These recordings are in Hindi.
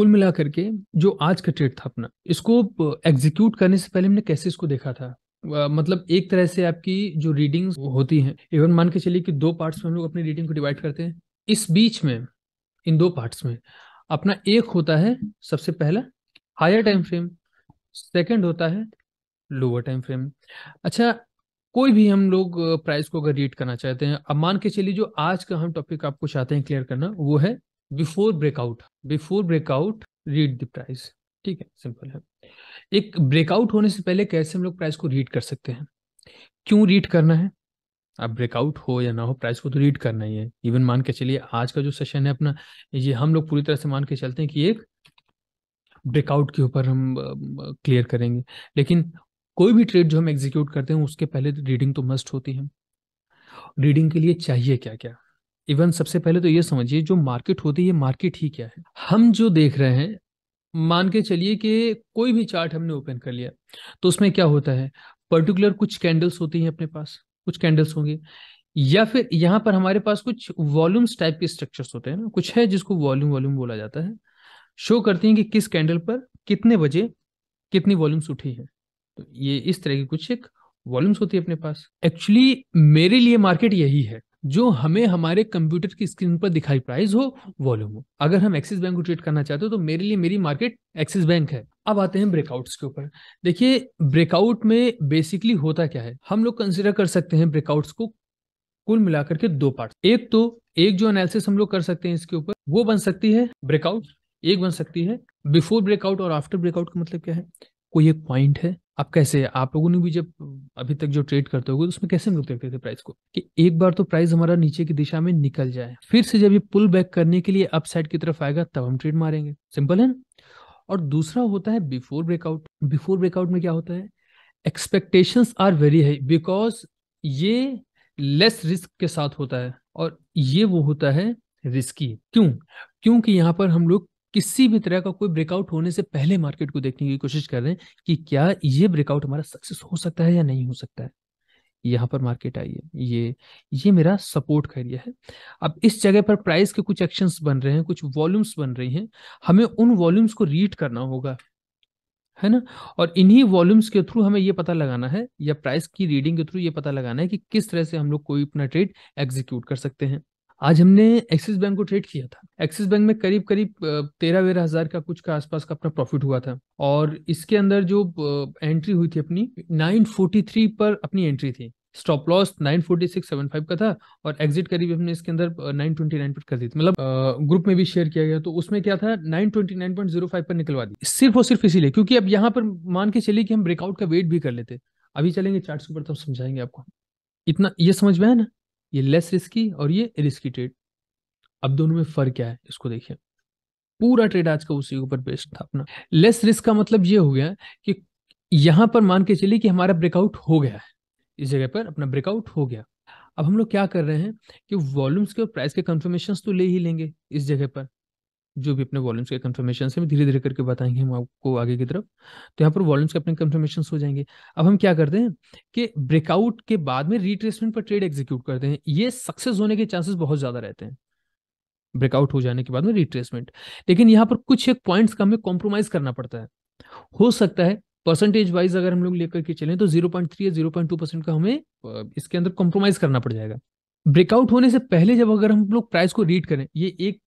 कुल मिला करके जो आज का ट्रेड था अपना इसको एग्जीक्यूट करने से पहले हमने कैसे इसको देखा था मतलब एक तरह से आपकी जो रीडिंग्स होती हैं इवन मान के चलिए कि दो पार्ट्स में हम लोग अपनी रीडिंग को डिवाइड करते हैं इस बीच में इन दो पार्ट्स में अपना एक होता है सबसे पहला हायर टाइम फ्रेम सेकंड होता है लोअर टाइम फ्रेम अच्छा कोई भी हम लोग प्राइस को अगर रीड करना चाहते हैं अब मान के चलिए जो आज का हम टॉपिक आपको चाहते हैं क्लियर करना वो है before breakout before breakout read the price ठीक है सिंपल है एक ब्रेकआउट होने से पहले कैसे हम लोग प्राइस को रीड कर सकते हैं क्यों रीड करना है अब ब्रेकआउट हो या ना हो प्राइस को तो रीड करना ही है इवन मान के चलिए आज का जो सेशन है अपना ये हम लोग पूरी तरह से मान के चलते हैं कि एक ब्रेकआउट के ऊपर हम क्लियर करेंगे लेकिन कोई भी ट्रेड जो हम एग्जीक्यूट करते हैं उसके पहले रीडिंग तो मस्ट होती है रीडिंग के लिए चाहिए क्या क्या इवन सबसे पहले तो ये समझिए जो मार्केट होती है मार्केट ही क्या है हम जो देख रहे हैं मान के चलिए कि कोई भी चार्ट हमने ओपन कर लिया तो उसमें क्या होता है पर्टिकुलर कुछ कैंडल्स होती हैं अपने पास कुछ कैंडल्स होंगे या फिर यहाँ पर हमारे पास कुछ वॉल्यूम्स टाइप के स्ट्रक्चर्स होते हैं ना कुछ है जिसको वॉल्यूम वॉल्यूम बोला जाता है शो करती हैं कि किस कैंडल पर कितने बजे कितनी वॉल्यूम्स उठी है तो ये इस तरह की कुछ एक वॉल्यूम्स होती है अपने पास एक्चुअली मेरे लिए मार्केट यही है जो हमें हमारे कंप्यूटर की स्क्रीन पर दिखाई प्राइस हो वॉल्यूम हो अगर हम एक्सिस बैंक को ट्रेड करना चाहते हो तो मेरे लिए मेरी मार्केट एक्सिस बैंक है अब आते हैं ब्रेकआउट्स के ऊपर देखिए ब्रेकआउट में बेसिकली होता क्या है हम लोग कंसिडर कर सकते हैं ब्रेकआउट्स को कुल मिलाकर के दो पार्ट एक तो एक जो एनालिसिस हम लोग कर सकते हैं इसके ऊपर वो बन सकती है ब्रेकआउट एक बन सकती है बिफोर ब्रेकआउट और आफ्टर ब्रेकआउट का मतलब क्या है कोई एक पॉइंट है आप कैसे आप लोगों ने भी जब अभी तक जो ट्रेड करते होगे तो उसमें कैसे लोग देखते थे प्राइस को कि एक बार तो प्राइस हमारा नीचे की दिशा में निकल जाए फिर से जब ये पुल बैक करने के लिए अप साइड की तरफ आएगा तब हम ट्रेड मारेंगे सिंपल है और दूसरा होता है बिफोर ब्रेकआउट बिफोर ब्रेकआउट में क्या होता है expectation are very high because ये लेस रिस्क के साथ होता है और ये वो होता है रिस्की क्यों क्योंकि यहाँ पर हम लोग किसी भी तरह का कोई ब्रेकआउट होने से पहले मार्केट को देखने की कोशिश कर रहे हैं कि क्या ये ब्रेकआउट हमारा सक्सेस हो सकता है या नहीं हो सकता है यहाँ पर मार्केट आई है ये ये मेरा सपोर्ट का एरिया है अब इस जगह पर प्राइस के कुछ एक्शंस बन रहे हैं कुछ वॉल्यूम्स बन रही हैं हमें उन वॉल्यूम्स को रीड करना होगा है ना और इन्हीं वॉल्यूम्स के थ्रू हमें ये पता लगाना है या प्राइस की रीडिंग के थ्रू ये पता लगाना है कि किस तरह से हम लोग कोई अपना ट्रेड एग्जीक्यूट कर सकते हैं आज हमने एक्सिस बैंक को ट्रेड किया था एक्सिस बैंक में करीब करीब तेरह वेरह हजार का कुछ का आसपास का अपना प्रॉफिट हुआ था और इसके अंदर जो एंट्री हुई थी अपनी 943 पर अपनी एंट्री थी स्टॉप लॉस 946.75 का था और एग्जिट करीब हमने इसके अंदर 929 पर कर दी थी मतलब ग्रुप में भी शेयर किया गया तो उसमें क्या था 929.05 पर निकलवा दी सिर्फ और सिर्फ इसीलिए क्योंकि अब यहाँ पर मान के चलिए कि हम ब्रेकआउट का वेट भी कर लेते अभी चलेंगे चार्ट के ऊपर तो समझाएंगे आपको इतना ये समझ में है ना ये लेस रिस्की और ये रिस्की ट्रेड अब दोनों में फर्क क्या है इसको देखिए पूरा ट्रेड आज का उसी के ऊपर बेस्ड था अपना लेस रिस्क का मतलब ये हो गया कि यहाँ पर मान के चलिए कि हमारा ब्रेकआउट हो गया है इस जगह पर अपना ब्रेकआउट हो गया अब हम लोग क्या कर रहे हैं कि वॉल्यूम्स के और प्राइस के कंफर्मेशन तो ले ही लेंगे इस जगह पर जो भी अपने वॉल्यूम्स के कन्फर्मेशन है धीरे धीरे करके बताएंगे हम आपको आगे की तरफ तो यहाँ पर वॉल्यूम्स के अपने कन्फर्मेशन हो जाएंगे अब हम क्या करते हैं कि ब्रेकआउट के बाद में रिट्रेसमेंट पर ट्रेड एग्जीक्यूट करते हैं ये सक्सेस होने के चांसेस बहुत ज्यादा रहते हैं ब्रेकआउट हो जाने के बाद में रिट्रेसमेंट लेकिन यहाँ पर कुछ एक पॉइंट्स का हमें कॉम्प्रोमाइज करना पड़ता है हो सकता है परसेंटेज वाइज अगर हम लोग लेकर के चले तो जीरो पॉइंट थ्री या जीरो पॉइंट टू परसेंट का हमें इसके अंदर कॉम्प्रोमाइज करना पड़ जाएगा ब्रेकआउट होने से पहले जब अगर हम लोग प्राइस को रीड करें ये एक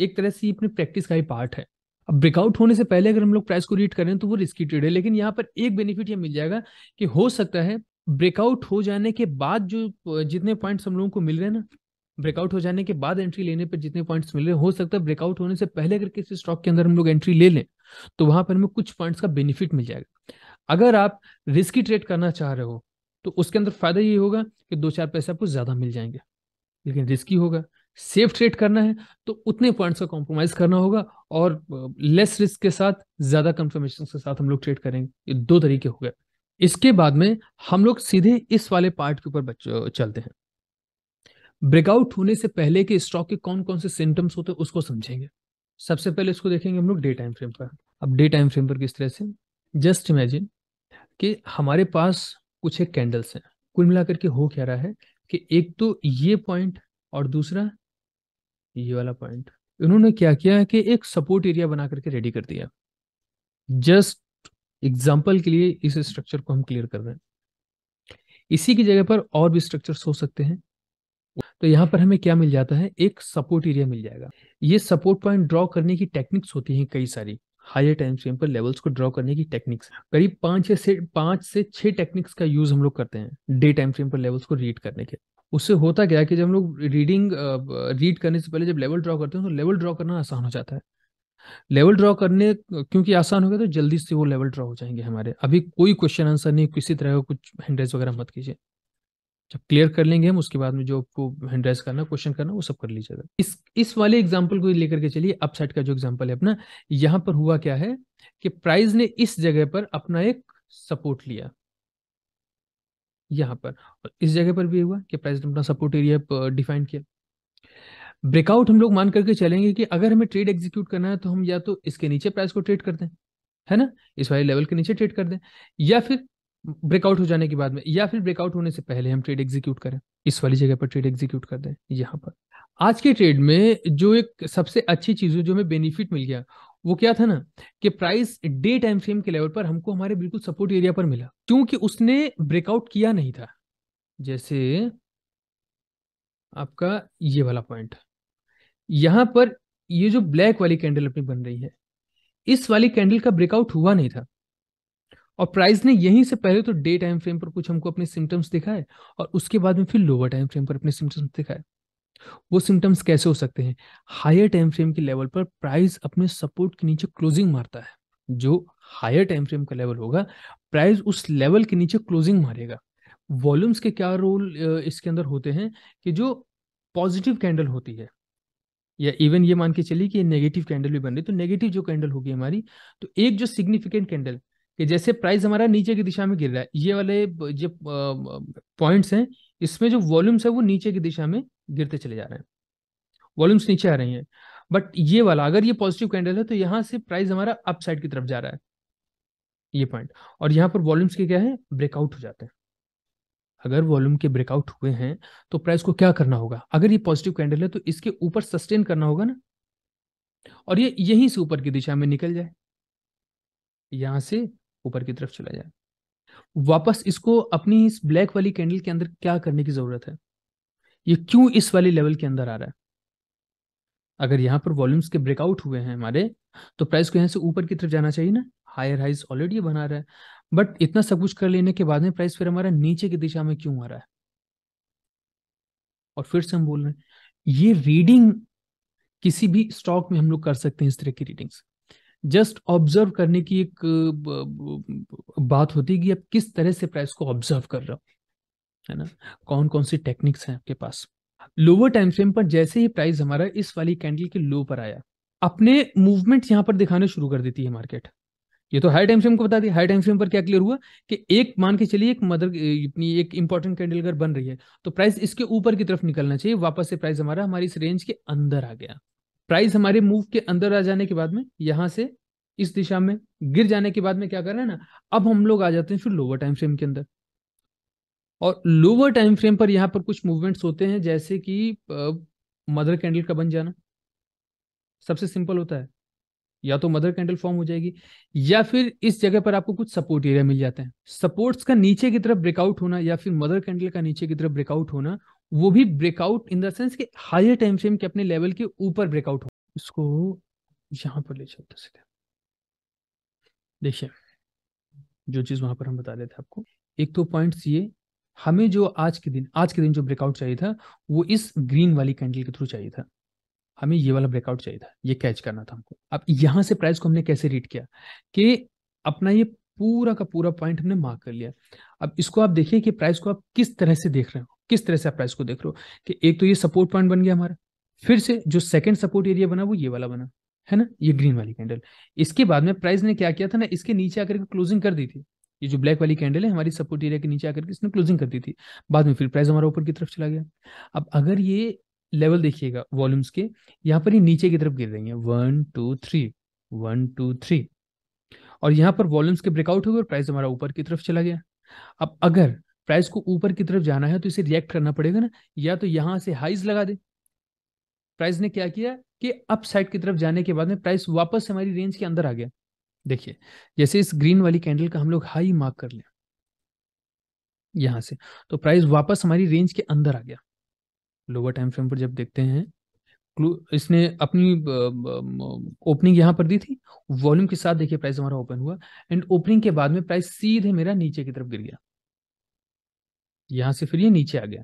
एक तरह से अपनी प्रैक्टिस का ही पार्ट है अब ब्रेकआउट होने से पहले अगर हम लोग प्राइस को रीड करें तो वो रिस्की ट्रेड है लेकिन यहाँ पर एक बेनिफिट ये मिल जाएगा कि हो सकता है ब्रेकआउट हो जाने के बाद जो जितने पॉइंट्स हम लोगों को मिल रहे हैं ना ब्रेकआउट हो जाने के बाद एंट्री लेने पर जितने पॉइंट्स मिल रहे हो सकता है ब्रेकआउट होने से पहले अगर किसी स्टॉक के अंदर हम लोग एंट्री ले लें तो वहां पर हमें कुछ पॉइंट्स का बेनिफिट मिल जाएगा अगर आप रिस्की ट्रेड करना चाह रहे हो तो उसके अंदर फायदा ये होगा कि दो चार पैसे आपको ज्यादा मिल जाएंगे लेकिन रिस्की होगा सेफ ट्रेड करना है तो उतने पॉइंट्स का कॉम्प्रोमाइज करना होगा और लेस रिस्क के साथ ज्यादा कंफर्मेशन के साथ हम लोग ट्रेड करेंगे ये दो तरीके हो गए इसके बाद में हम लोग सीधे इस वाले पार्ट के ऊपर चलते हैं ब्रेकआउट होने से पहले के स्टॉक के कौन कौन से सिम्टम्स होते हैं उसको समझेंगे सबसे पहले इसको देखेंगे हम लोग डे टाइम फ्रेम पर अब डे टाइम फ्रेम पर किस तरह से जस्ट इमेजिन कि हमारे पास कुछ एक कैंडल्स हैं कुल मिलाकर के हो क्या रहा है कि एक तो ये पॉइंट और दूसरा ये वाला पॉइंट इन्होंने क्या किया कि एक सपोर्ट एरिया बना करके रेडी कर दिया जस्ट एग्जाम्पल के लिए इस स्ट्रक्चर को हम क्लियर कर रहे हैं इसी की जगह पर और भी स्ट्रक्चर्स हो सकते हैं तो यहां पर हमें क्या मिल जाता है एक सपोर्ट एरिया मिल जाएगा ये सपोर्ट पॉइंट ड्रॉ करने की टेक्निक्स होती हैं कई सारी हायर टाइम फ्रेम पर लेवल्स को ड्रॉ करने की टेक्निक्स करीब पांच से पांच से छह टेक्निक्स का यूज हम लोग करते हैं डे टाइम फ्रेम पर लेवल्स को रीड करने के उससे होता क्या है कि जब हम लोग रीडिंग रीड करने से पहले जब लेवल ड्रॉ करते हैं तो लेवल ड्रॉ करना आसान हो जाता है लेवल ड्रॉ करने क्योंकि आसान हो गया तो जल्दी से वो लेवल ड्रॉ हो जाएंगे हमारे अभी कोई क्वेश्चन आंसर नहीं किसी तरह का कुछ हैंड्रेस वगैरह मत कीजिए जब क्लियर कर लेंगे हम उसके बाद में जो आपको हैंड्रेस करना क्वेश्चन करना वो सब कर लीजिएगा इस इस वाले एग्जाम्पल को लेकर के चलिए अपसाइड का जो एग्जाम्पल है अपना यहाँ पर हुआ क्या है कि प्राइज ने इस जगह पर अपना एक सपोर्ट लिया यहाँ पर और इस जगह पर भी हुआ कि प्राइस ने अपना सपोर्ट एरिया डिफाइन किया ब्रेकआउट हम लोग मान करके चलेंगे कि अगर हमें ट्रेड एग्जीक्यूट करना है तो हम या तो इसके नीचे प्राइस को ट्रेड कर दें है ना इस वाले लेवल के नीचे ट्रेड कर दें या फिर ब्रेकआउट हो जाने के बाद में या फिर ब्रेकआउट होने से पहले हम ट्रेड एग्जीक्यूट करें इस वाली जगह पर ट्रेड एग्जीक्यूट कर दें यहाँ पर आज के ट्रेड में जो एक सबसे अच्छी चीज जो हमें बेनिफिट मिल गया वो क्या था ना कि प्राइस डे टाइम फ्रेम के लेवल पर हमको हमारे बिल्कुल सपोर्ट एरिया पर मिला क्योंकि उसने ब्रेकआउट किया नहीं था जैसे आपका ये वाला पॉइंट यहां पर ये जो ब्लैक वाली कैंडल अपनी बन रही है इस वाली कैंडल का ब्रेकआउट हुआ नहीं था और प्राइस ने यहीं से पहले तो डे टाइम फ्रेम पर कुछ हमको अपने सिम्टम्स दिखाए और उसके बाद में फिर लोअर टाइम फ्रेम पर अपने सिम्टम्स दिखाए वो सिम्टम्स कैसे हो सकते हैं हायर टाइम फ्रेम के लेवल पर प्राइस अपने सपोर्ट के नीचे क्लोजिंग मारता है जो हायर टाइम फ्रेम का लेवल होगा प्राइस उस लेवल के नीचे क्लोजिंग मारेगा वॉल्यूम्स के क्या रोल इसके अंदर होते हैं कि जो पॉजिटिव कैंडल होती है या इवन ये मान के चलिए कि नेगेटिव कैंडल भी बन रही तो नेगेटिव जो कैंडल होगी हमारी तो एक जो सिग्निफिकेंट कैंडल कि जैसे प्राइस हमारा नीचे की दिशा में गिर रहा है ये वाले जो पॉइंट्स हैं इसमें जो वॉल्यूम्स है वो नीचे की दिशा में गिरते चले जा रहे हैं वॉल्यूम्स नीचे आ रही हैं बट ये वाला अगर ये पॉजिटिव कैंडल है तो यहाँ से प्राइस हमारा अपसाइड की तरफ जा रहा है ये पॉइंट और यहाँ पर वॉल्यूम्स के क्या है ब्रेकआउट हो जाते हैं अगर वॉल्यूम के ब्रेकआउट हुए हैं तो प्राइस को क्या करना होगा अगर ये पॉजिटिव कैंडल है तो इसके ऊपर सस्टेन करना होगा ना और ये यहीं से ऊपर की दिशा में निकल जाए यहां से ऊपर की तरफ चला जाए वापस इसको अपनी इस ब्लैक वाली कैंडल के अंदर क्या करने की जरूरत है ये क्यों इस वाले लेवल के अंदर आ रहा है अगर यहां पर वॉल्यूम्स के ब्रेकआउट हुए हैं हमारे तो प्राइस को यहां से ऊपर की तरफ जाना चाहिए ना हायर हाइज ऑलरेडी बना रहा है बट इतना सब कुछ कर लेने के बाद में प्राइस फिर हमारा नीचे की दिशा में क्यों आ रहा है और फिर से हम बोल रहे हैं ये रीडिंग किसी भी स्टॉक में हम लोग कर सकते हैं इस तरह की रीडिंग्स जस्ट ऑब्जर्व करने की एक बात होती है कि आप किस तरह से प्राइस को ऑब्जर्व कर रहे हो है ना कौन कौन सी टेक्निक्स हैं आपके पास लोअर टाइम फ्रेम पर जैसे ही प्राइस हमारा इस वाली कैंडल के लो पर आया अपने मूवमेंट यहां पर दिखाने शुरू कर देती है मार्केट ये तो हाई टाइम फ्रेम को बता दी हाई टाइम फ्रेम पर क्या क्लियर हुआ कि एक मान के चलिए एक मदर अपनी एक इंपॉर्टेंट कैंडल अगर बन रही है तो प्राइस इसके ऊपर की तरफ निकलना चाहिए वापस से प्राइस हमारा हमारी इस रेंज के अंदर आ गया प्राइस हमारे मूव के अंदर आ जाने के बाद में यहां से इस दिशा में गिर जाने के बाद में क्या कर रहे हैं ना अब हम लोग आ जाते हैं फिर लोअर टाइम फ्रेम के अंदर और लोअर टाइम फ्रेम पर यहां पर कुछ मूवमेंट्स होते हैं जैसे कि मदर कैंडल का बन जाना सबसे सिंपल होता है या तो मदर कैंडल फॉर्म हो जाएगी या फिर इस जगह पर आपको कुछ सपोर्ट एरिया मिल जाते हैं सपोर्ट्स का नीचे की तरफ ब्रेकआउट होना या फिर मदर कैंडल का नीचे की तरफ ब्रेकआउट होना वो भी ब्रेकआउट इन द सेंस कि हायर टाइम फ्रेम के अपने लेवल के ऊपर ब्रेकआउट हो इसको यहाँ पर ले चलते सीधे देखिए जो चीज़ वहां पर हम बता रहे थे आपको एक तो पॉइंट्स ये हमें जो आज के दिन आज के दिन जो ब्रेकआउट चाहिए था वो इस ग्रीन वाली कैंडल के थ्रू चाहिए था हमें ये वाला ब्रेकआउट चाहिए था ये कैच करना था हमको अब यहां से प्राइस को हमने कैसे रीड किया कि अपना ये पूरा का पूरा पॉइंट हमने मार्क कर लिया अब इसको आप देखिए कि प्राइस को आप किस तरह से देख रहे हो किस तरह से आप प्राइस को देख रहे हो कि एक तो ये सपोर्ट पॉइंट बन गया हमारा फिर से जो सेकंड सपोर्ट एरिया बना वो ये वाला बना है ना ये ग्रीन वाली कैंडल इसके बाद में प्राइस ने क्या किया था ना इसके नीचे आकर के क्लोजिंग कर दी थी ये जो ब्लैक वाली कैंडल है हमारी सपोर्ट एरिया के नीचे आकर के इसने क्लोजिंग कर दी थी बाद में फिर प्राइस हमारा ऊपर की तरफ चला गया अब अगर ये लेवल देखिएगा वॉल्यूम्स के यहाँ पर ये नीचे की तरफ गिर रही है one two three one two three और यहाँ पर वॉल्यूम्स के ब्रेकआउट हो गए और प्राइस हमारा ऊपर की तरफ चला गया अब अगर प्राइस को ऊपर की तरफ जाना है तो इसे रिएक्ट करना पड़ेगा ना या तो यहां से हाइज लगा दे प्राइस ने क्या किया कि अप साइड की तरफ जाने के बाद में प्राइस वापस हमारी रेंज के अंदर आ गया देखिए जैसे इस ग्रीन वाली कैंडल का हम लोग हाई मार्क कर लें यहां से तो प्राइस वापस हमारी रेंज के अंदर आ गया लोअर टाइम फ्रेम पर जब देखते हैं इसने अपनी ओपनिंग यहां पर दी थी वॉल्यूम के साथ देखिए प्राइस हमारा ओपन हुआ एंड ओपनिंग के बाद में प्राइस सीधे मेरा नीचे की तरफ गिर गया यहां से फिर ये नीचे आ गया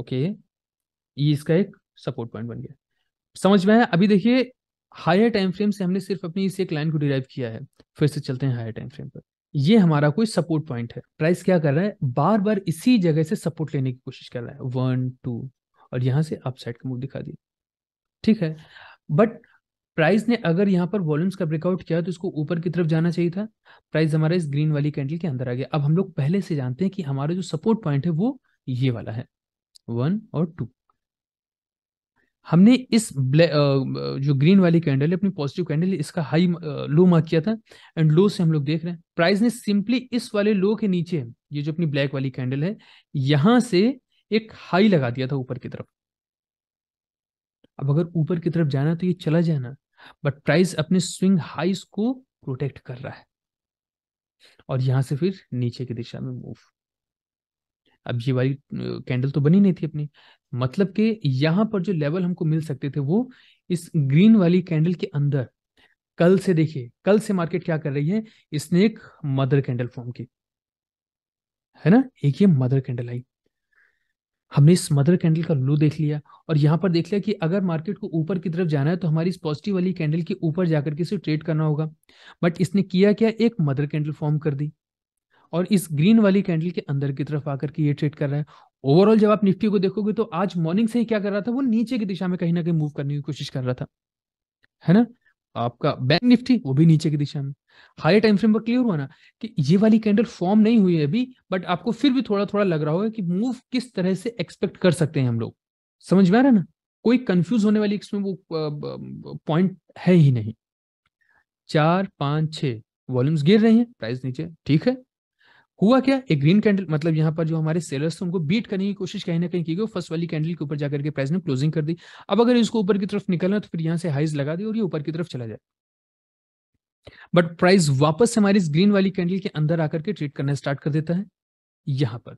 ओके ये इसका एक सपोर्ट पॉइंट बन गया समझ में आया अभी देखिए हायर टाइम फ्रेम से हमने सिर्फ अपनी इस एक लाइन को डिराइव किया है फिर से चलते हैं हायर टाइम फ्रेम पर ये हमारा कोई सपोर्ट पॉइंट है प्राइस क्या कर रहा है बार बार इसी जगह से सपोर्ट लेने की कोशिश कर रहा है वन टू और यहां से अपसाइड का मूव दिखा दिया ठीक है बट प्राइस ने अगर यहाँ पर वॉल्यूम्स का ब्रेकआउट किया तो इसको ऊपर की तरफ जाना चाहिए था प्राइस हमारा इस ग्रीन वाली कैंडल के अंदर आ गया अब हम लोग पहले से जानते हैं कि हमारा जो सपोर्ट पॉइंट है वो ये वाला है वन और टू हमने इस जो ग्रीन वाली कैंडल है अपनी पॉजिटिव कैंडल इसका हाई लो मार्क किया था एंड लो से हम लोग देख रहे हैं प्राइस ने सिंपली इस वाले लो के नीचे ये जो अपनी ब्लैक वाली कैंडल है यहां से एक हाई लगा दिया था ऊपर की तरफ अब अगर ऊपर की तरफ जाना तो ये चला जाना बट प्राइस अपने स्विंग हाइस को प्रोटेक्ट कर रहा है और यहां से फिर नीचे की दिशा में मूव अब ये वाली कैंडल तो बनी नहीं थी अपनी मतलब कि यहां पर जो लेवल हमको मिल सकते थे वो इस ग्रीन वाली कैंडल के अंदर कल से देखिए कल से मार्केट क्या कर रही है इसने एक मदर कैंडल फॉर्म की है ना एक ये मदर कैंडल आई हमने इस मदर कैंडल का लू देख लिया और यहाँ पर देख लिया कि अगर मार्केट को ऊपर की तरफ जाना है तो हमारी इस पॉजिटिव वाली कैंडल के ऊपर जाकर के इसे ट्रेड करना होगा बट इसने किया क्या एक मदर कैंडल फॉर्म कर दी और इस ग्रीन वाली कैंडल के अंदर की तरफ आकर के ये ट्रेड कर रहा है ओवरऑल जब आप निफ्टी को देखोगे तो आज मॉर्निंग से ही क्या कर रहा था वो नीचे की दिशा में कहीं ना कहीं मूव करने की कोशिश कर रहा था है ना आपका बैंक निफ्टी वो भी नीचे की दिशा में हाई टाइम फ्रेम पर क्लियर हुआ ना कि ये वाली कैंडल फॉर्म नहीं हुई है अभी बट आपको फिर भी थोड़ा थोड़ा लग रहा होगा कि मूव किस तरह से एक्सपेक्ट कर सकते हैं हम लोग समझ में आ रहा ना कोई कंफ्यूज होने वाली इसमें वो पॉइंट है ही नहीं चार पांच छह वॉल्यूम्स गिर रहे हैं प्राइस नीचे ठीक है हुआ क्या एक ग्रीन कैंडल मतलब यहाँ पर जो हमारे सेलर्स थे उनको बीट करने की कोशिश कहीं ना कहीं की गई फर्स्ट वाली कैंडल के ऊपर जाकर के प्राइस ने क्लोजिंग कर दी अब अगर इसको ऊपर की तरफ निकलना तो फिर यहाँ से हाइज लगा दी और ये ऊपर की तरफ चला जाए बट प्राइस वापस हमारी इस ग्रीन वाली कैंडल के अंदर आकर के ट्रेड करना स्टार्ट कर देता है यहां पर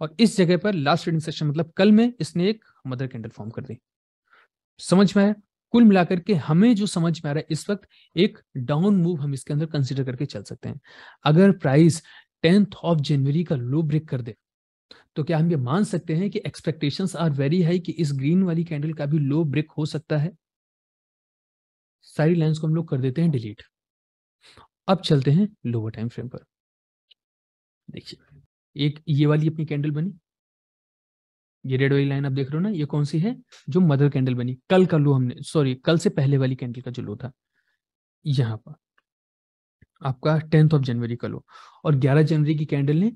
और इस जगह पर लास्ट ट्रेडिंग सेशन मतलब कल में इसने एक मदर कैंडल फॉर्म कर दी समझ में आया कुल मिलाकर के हमें जो समझ में आ रहा है इस वक्त एक डाउन मूव हम इसके अंदर कंसिडर करके चल सकते हैं अगर प्राइस टेंथ ऑफ जनवरी का लो ब्रेक कर दे तो क्या हम ये मान सकते हैं कि एक्सपेक्टेशंस आर वेरी हाई कि इस ग्रीन वाली कैंडल का भी लो ब्रेक हो सकता है सारी लाइन्स को हम लोग कर देते हैं डिलीट अब चलते हैं लोअर टाइम फ्रेम पर देखिए एक ये वाली अपनी कैंडल बनी ये रेड वाली लाइन आप देख रहे हो ना ये कौन सी है जो मदर कैंडल बनी कल का लो हमने सॉरी कल से पहले वाली कैंडल का जो लो था यहाँ पर आपका टेंथ ऑफ जनवरी का लो और ग्यारह जनवरी की कैंडल ने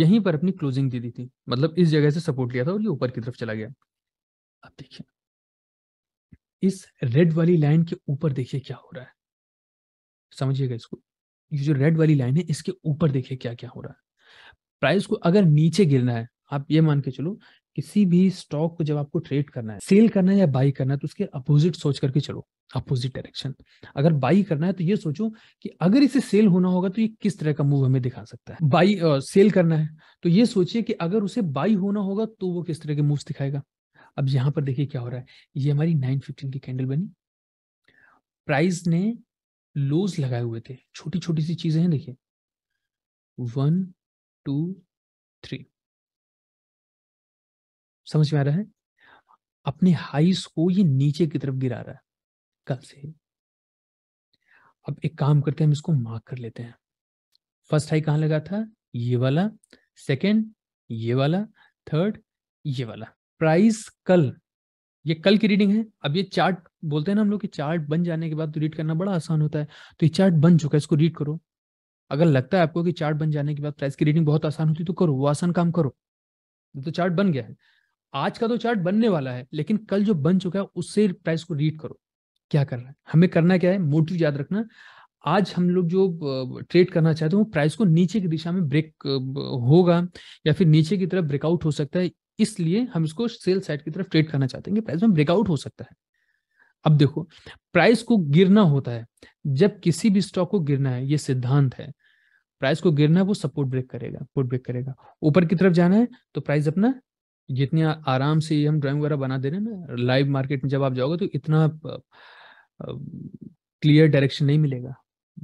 यहीं पर अपनी क्लोजिंग दे दी थी मतलब इस जगह से सपोर्ट लिया था और ये ऊपर की तरफ चला गया अब देखिए इस रेड वाली लाइन के ऊपर देखिए क्या हो रहा है समझिएगा इसको ये जो रेड वाली लाइन है इसके ऊपर देखिए क्या क्या हो रहा है प्राइस को अगर नीचे गिरना है आप ये मान के चलो किसी भी स्टॉक को जब आपको ट्रेड करना है सेल करना है या बाई करना है तो उसके अपोजिट सोच करके चलो अपोजिट डायरेक्शन अगर बाई करना है तो ये सोचो कि अगर इसे सेल होना होगा तो ये किस तरह का मूव हमें दिखा सकता है बाई सेल करना है तो ये सोचिए कि अगर उसे बाई होना होगा तो वो किस तरह के मूव दिखाएगा अब यहां पर देखिए क्या हो रहा है ये हमारी 915 की कैंडल बनी प्राइस ने लोज लगाए हुए थे छोटी छोटी सी चीजें हैं देखिए वन टू थ्री समझ में आ रहा है अपने हाइस को ये नीचे की तरफ गिरा रहा है कल से अब एक काम करते हैं हम इसको मार्क कर लेते हैं फर्स्ट हाई कहां लगा था ये वाला सेकंड ये वाला थर्ड ये वाला प्राइस कल ये कल की रीडिंग है अब ये चार्ट बोलते हैं ना हम लोग कि चार्ट बन जाने के बाद तो रीड करना बड़ा आसान होता है तो ये चार्ट बन चुका है इसको रीड करो अगर लगता है आपको कि चार्ट बन जाने के बाद प्राइस की रीडिंग बहुत आसान होती है तो करो वो आसान काम करो तो चार्ट बन गया है आज का तो चार्ट बनने वाला है लेकिन कल जो बन चुका है उससे प्राइस को रीड करो क्या कर रहा है हमें करना क्या है मोटिव याद रखना आज हम लोग जो ट्रेड करना चाहते हैं वो प्राइस को नीचे की दिशा में ब्रेक होगा या फिर नीचे की तरफ ब्रेकआउट हो सकता है इसलिए हम इसको सेल साइड की तरफ ट्रेड करना चाहते हैं कि प्राइस में ब्रेकआउट हो सकता है अब देखो प्राइस को गिरना होता है जब किसी भी स्टॉक को गिरना है ये सिद्धांत है प्राइस को गिरना है वो सपोर्ट ब्रेक करेगा सपोर्ट ब्रेक करेगा ऊपर की तरफ जाना है तो प्राइस अपना जितनी आराम से हम ड्राइंग वगैरह बना दे रहे हैं ना लाइव मार्केट में जब आप जाओगे तो इतना क्लियर डायरेक्शन नहीं मिलेगा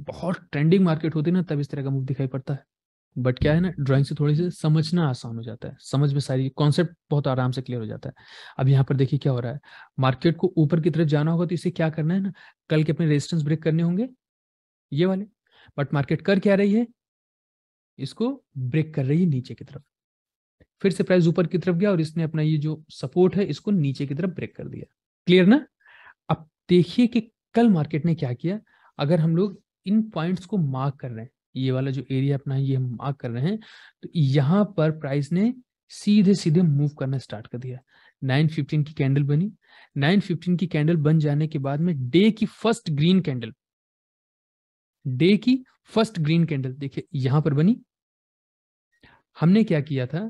बहुत ट्रेंडिंग मार्केट होती है ना तब इस तरह का मूव दिखाई पड़ता है बट क्या है ना ड्राइंग से थोड़ी सी समझना आसान हो जाता है समझ में सारी कॉन्सेप्ट बहुत आराम से क्लियर हो जाता है अब यहाँ पर देखिए क्या हो रहा है मार्केट को ऊपर की तरफ जाना होगा तो इसे क्या करना है ना कल के अपने रेजिस्टेंस ब्रेक करने होंगे ये वाले बट मार्केट कर क्या रही है इसको ब्रेक कर रही है नीचे की तरफ फिर से प्राइस ऊपर की तरफ गया और इसने अपना ये जो सपोर्ट है इसको नीचे की तरफ ब्रेक कर दिया क्लियर ना अब देखिए कि कल मार्केट ने क्या किया अगर हम लोग इन पॉइंट्स को मार्क कर रहे हैं ये वाला जो एरिया अपना है ये हम मार्क कर रहे हैं तो यहाँ पर प्राइस ने सीधे सीधे मूव करना स्टार्ट कर दिया 915 की कैंडल बनी 915 की कैंडल बन जाने के बाद में डे की फर्स्ट ग्रीन कैंडल डे की फर्स्ट ग्रीन कैंडल देखिए यहां पर बनी हमने क्या किया था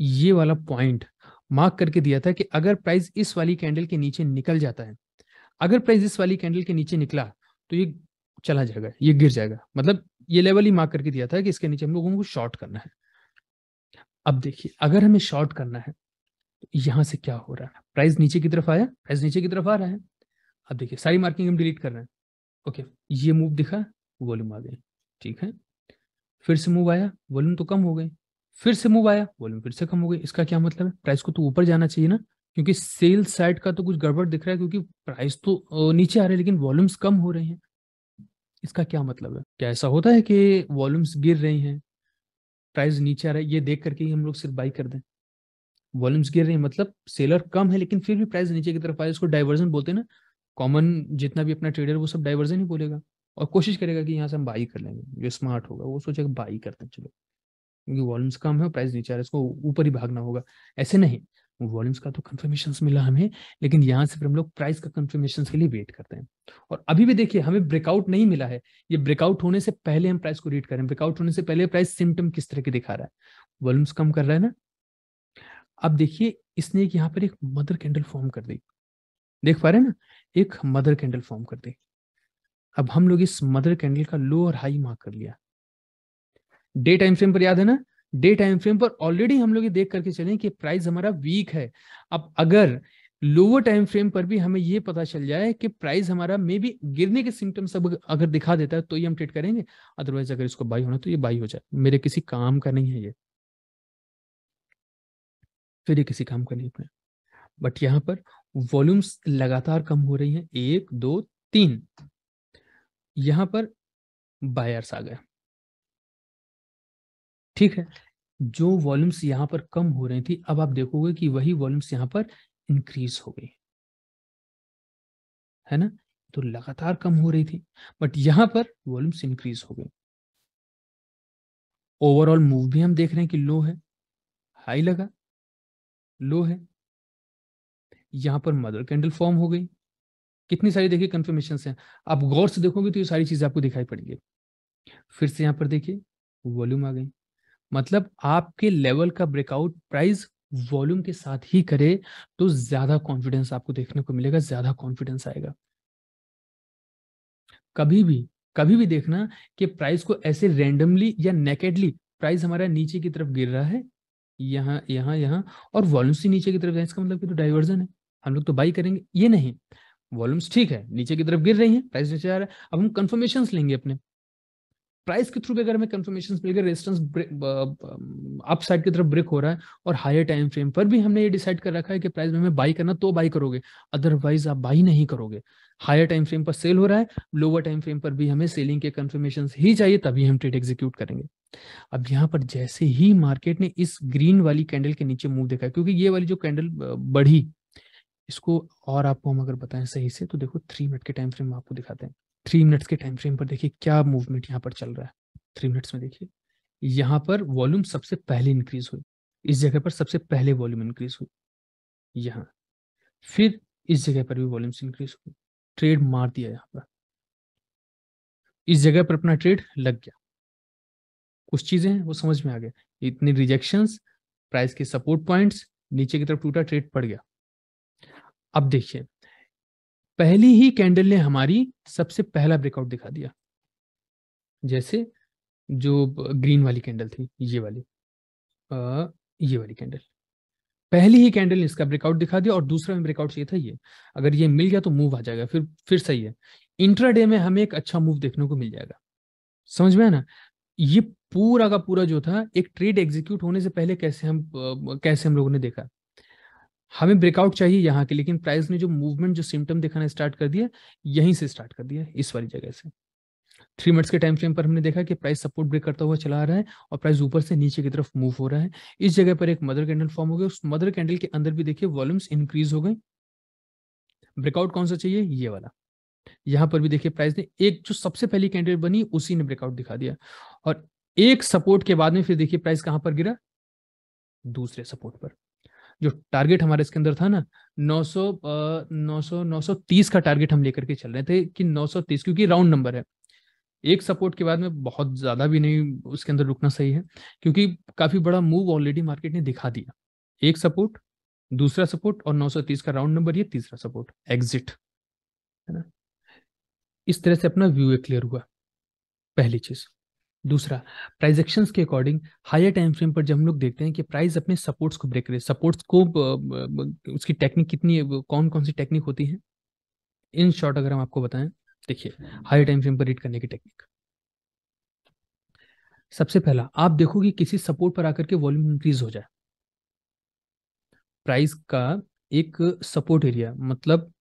ये वाला पॉइंट मार्क करके दिया था कि अगर प्राइस इस वाली कैंडल के नीचे निकल जाता है अगर प्राइस इस वाली कैंडल के नीचे निकला तो ये चला जाएगा ये गिर जाएगा मतलब ये लेवल ही मार्क करके दिया था कि इसके नीचे हम लोगों को शॉर्ट करना है अब देखिए अगर हमें शॉर्ट करना है तो यहां से क्या हो रहा है प्राइस नीचे की तरफ आया प्राइस नीचे की तरफ आ रहा है अब देखिए सारी मार्किंग हम डिलीट कर रहे हैं ओके ये मूव दिखा वॉल्यूम आ गए ठीक है फिर से मूव आया वॉल्यूम तो कम हो गए फिर से मूव आया वॉल्यूम फिर से कम हो गई इसका क्या मतलब है प्राइस को तो ऊपर जाना चाहिए ना क्योंकि सेल साइड का तो कुछ गड़बड़ दिख रहा है क्योंकि प्राइस तो नीचे आ रहे हैं लेकिन वॉल्यूम्स कम हो रहे हैं इसका क्या मतलब है क्या ऐसा होता है कि वॉल्यूम्स गिर रही हैं प्राइस नीचे आ रहा है ये देख करके ही हम लोग सिर्फ बाई कर दें वॉल्यूम्स गिर रही हैं मतलब सेलर कम है लेकिन फिर भी प्राइस नीचे की तरफ आए उसको डाइवर्जन बोलते हैं ना कॉमन जितना भी अपना ट्रेडर वो सब डाइवर्जन ही बोलेगा और कोशिश करेगा कि यहाँ से हम बाई कर लेंगे जो स्मार्ट होगा वो सोचेगा बाई करते हैं चलो क्योंकि वॉल्यूम्स कम है प्राइस नीचे आ रहा है इसको ऊपर ही भागना होगा ऐसे नहीं वॉल्यूम्स का तो कंफर्मेशन मिला हमें लेकिन यहाँ से फिर हम लोग प्राइस का कंफर्मेशन के लिए वेट करते हैं और अभी भी देखिए हमें ब्रेकआउट नहीं मिला है ये ब्रेकआउट होने से पहले हम प्राइस को रीड करें ब्रेकआउट होने से पहले प्राइस सिम्टम किस तरह के दिखा रहा है वॉल्यूम्स कम कर रहा है ना अब देखिए इसने एक यहाँ पर एक मदर कैंडल फॉर्म कर दी देख पा रहे हैं ना एक मदर कैंडल फॉर्म कर दी अब हम लोग इस मदर कैंडल का लो और हाई मार्क कर लिया डे टाइम फ्रेम पर याद है ना डे टाइम फ्रेम पर ऑलरेडी हम लोग ये देख करके चले कि प्राइस हमारा वीक है अब अगर लोअर टाइम फ्रेम पर भी हमें ये पता चल जाए कि प्राइस हमारा मे बी गिरने के सिम्टम्स अब अगर दिखा देता है तो ये हम ट्रेड करेंगे अदरवाइज अगर इसको बाई होना तो ये बाई हो जाए मेरे किसी काम का नहीं है ये फिर ये किसी काम का नहीं है बट यहाँ पर वॉल्यूम्स लगातार कम हो रही है एक दो तीन यहां पर बायर्स आ गए ठीक है जो वॉल्यूम्स यहाँ पर कम हो रही थी अब आप देखोगे कि वही वॉल्यूम्स यहाँ पर इंक्रीज हो गई है ना तो लगातार कम हो रही थी बट यहाँ पर वॉल्यूम्स इंक्रीज हो गए ओवरऑल मूव भी हम देख रहे हैं कि लो है हाई लगा लो है यहाँ पर मदर कैंडल फॉर्म हो गई कितनी सारी देखिए कंफर्मेशन हैं आप गौर से देखोगे तो ये सारी चीजें आपको दिखाई पड़ेगी फिर से यहाँ पर देखिए वॉल्यूम आ गई मतलब आपके लेवल का ब्रेकआउट प्राइस वॉल्यूम के साथ ही करे तो ज्यादा कॉन्फिडेंस आपको देखने को मिलेगा ज्यादा कॉन्फिडेंस आएगा कभी भी कभी भी देखना कि प्राइस को ऐसे रेंडमली या नेकेडली प्राइस हमारा नीचे की तरफ गिर रहा है यहाँ यहाँ यहाँ और वॉल्यूम्स ही नीचे की तरफ इसका मतलब कि तो डाइवर्जन है हम लोग तो बाई करेंगे ये नहीं वॉल्यूम्स ठीक है नीचे की तरफ गिर रही है प्राइस नीचे आ रहा है अब हम कंफर्मेशन लेंगे अपने प्राइस के थ्रू भी अगर हमें कंफर्मेशन मिल गया रेजिस्टेंस अप साइड की तरफ ब्रेक हो रहा है और हायर टाइम फ्रेम पर भी हमने ये डिसाइड कर रखा है कि प्राइस में हमें बाई करना तो बाई करोगे अदरवाइज आप बाई नहीं करोगे हायर टाइम फ्रेम पर सेल हो रहा है लोअर टाइम फ्रेम पर भी हमें सेलिंग के कन्फर्मेशन ही चाहिए तभी हम ट्रेड एग्जीक्यूट करेंगे अब यहाँ पर जैसे ही मार्केट ने इस ग्रीन वाली कैंडल के नीचे मूव देखा क्योंकि ये वाली जो कैंडल बढ़ी इसको और आपको हम अगर बताएं सही से तो देखो थ्री मिनट के टाइम फ्रेम आपको दिखाते हैं थ्री मिनट्स के टाइम फ्रेम पर देखिए क्या मूवमेंट यहाँ पर चल रहा है थ्री मिनट्स में देखिए यहाँ पर वॉल्यूम सबसे पहले इंक्रीज हुई इस जगह पर सबसे पहले वॉल्यूम इंक्रीज हुई यहाँ फिर इस जगह पर भी वॉल्यूम इंक्रीज हुई ट्रेड मार दिया यहाँ पर इस जगह पर अपना ट्रेड लग गया कुछ चीजें हैं वो समझ में आ गया इतने रिजेक्शन प्राइस के सपोर्ट पॉइंट्स नीचे की तरफ टूटा ट्रेड पड़ गया अब देखिए पहली ही कैंडल ने हमारी सबसे पहला ब्रेकआउट दिखा दिया जैसे जो ग्रीन वाली कैंडल थी ये वाली आ, ये वाली कैंडल पहली ही कैंडल ने इसका ब्रेकआउट दिखा दिया और दूसरा में ब्रेकआउट चाहिए था ये अगर ये मिल गया तो मूव आ जाएगा फिर फिर सही है इंट्राडे में हमें एक अच्छा मूव देखने को मिल जाएगा समझ में है ना ये पूरा का पूरा जो था एक ट्रेड एग्जीक्यूट होने से पहले कैसे हम कैसे हम लोगों ने देखा हमें ब्रेकआउट चाहिए यहाँ के लेकिन प्राइस ने जो मूवमेंट जो सिम्टम दिखाना स्टार्ट कर दिया यहीं से स्टार्ट कर दिया इस वाली जगह से थ्री मिनट्स के टाइम फ्रेम पर हमने देखा कि प्राइस सपोर्ट ब्रेक करता हुआ चला रहा है और प्राइस ऊपर से नीचे की तरफ मूव हो रहा है इस जगह पर एक मदर कैंडल फॉर्म हो गया उस मदर कैंडल के अंदर भी देखिए वॉल्यूम्स इंक्रीज हो गए ब्रेकआउट कौन सा चाहिए ये वाला यहां पर भी देखिए प्राइस ने एक जो सबसे पहली कैंडल बनी उसी ने ब्रेकआउट दिखा दिया और एक सपोर्ट के बाद में फिर देखिए प्राइस कहां पर गिरा दूसरे सपोर्ट पर जो टारगेट हमारे इसके अंदर था ना 900 900 930 का टारगेट हम लेकर के चल रहे थे कि 930 क्योंकि राउंड नंबर है एक सपोर्ट के बाद में बहुत ज्यादा भी नहीं उसके अंदर रुकना सही है क्योंकि काफी बड़ा मूव ऑलरेडी मार्केट ने दिखा दिया एक सपोर्ट दूसरा सपोर्ट और 930 का राउंड नंबर ये तीसरा सपोर्ट एग्जिट है ना इस तरह से अपना व्यू क्लियर हुआ पहली चीज दूसरा प्राइजेक्शन के अकॉर्डिंग हायर टाइम फ्रेम पर जब हम लोग देखते हैं कि प्राइस अपने सपोर्ट्स को ब्रेक करे सपोर्ट्स को उसकी टेक्निक कितनी कौन कौन सी टेक्निक होती है इन शॉर्ट अगर हम आपको बताएं देखिए हायर टाइम फ्रेम पर रीड करने की टेक्निक सबसे पहला आप देखो कि किसी सपोर्ट पर आकर के वॉल्यूम इंक्रीज हो जाए प्राइस का एक सपोर्ट एरिया मतलब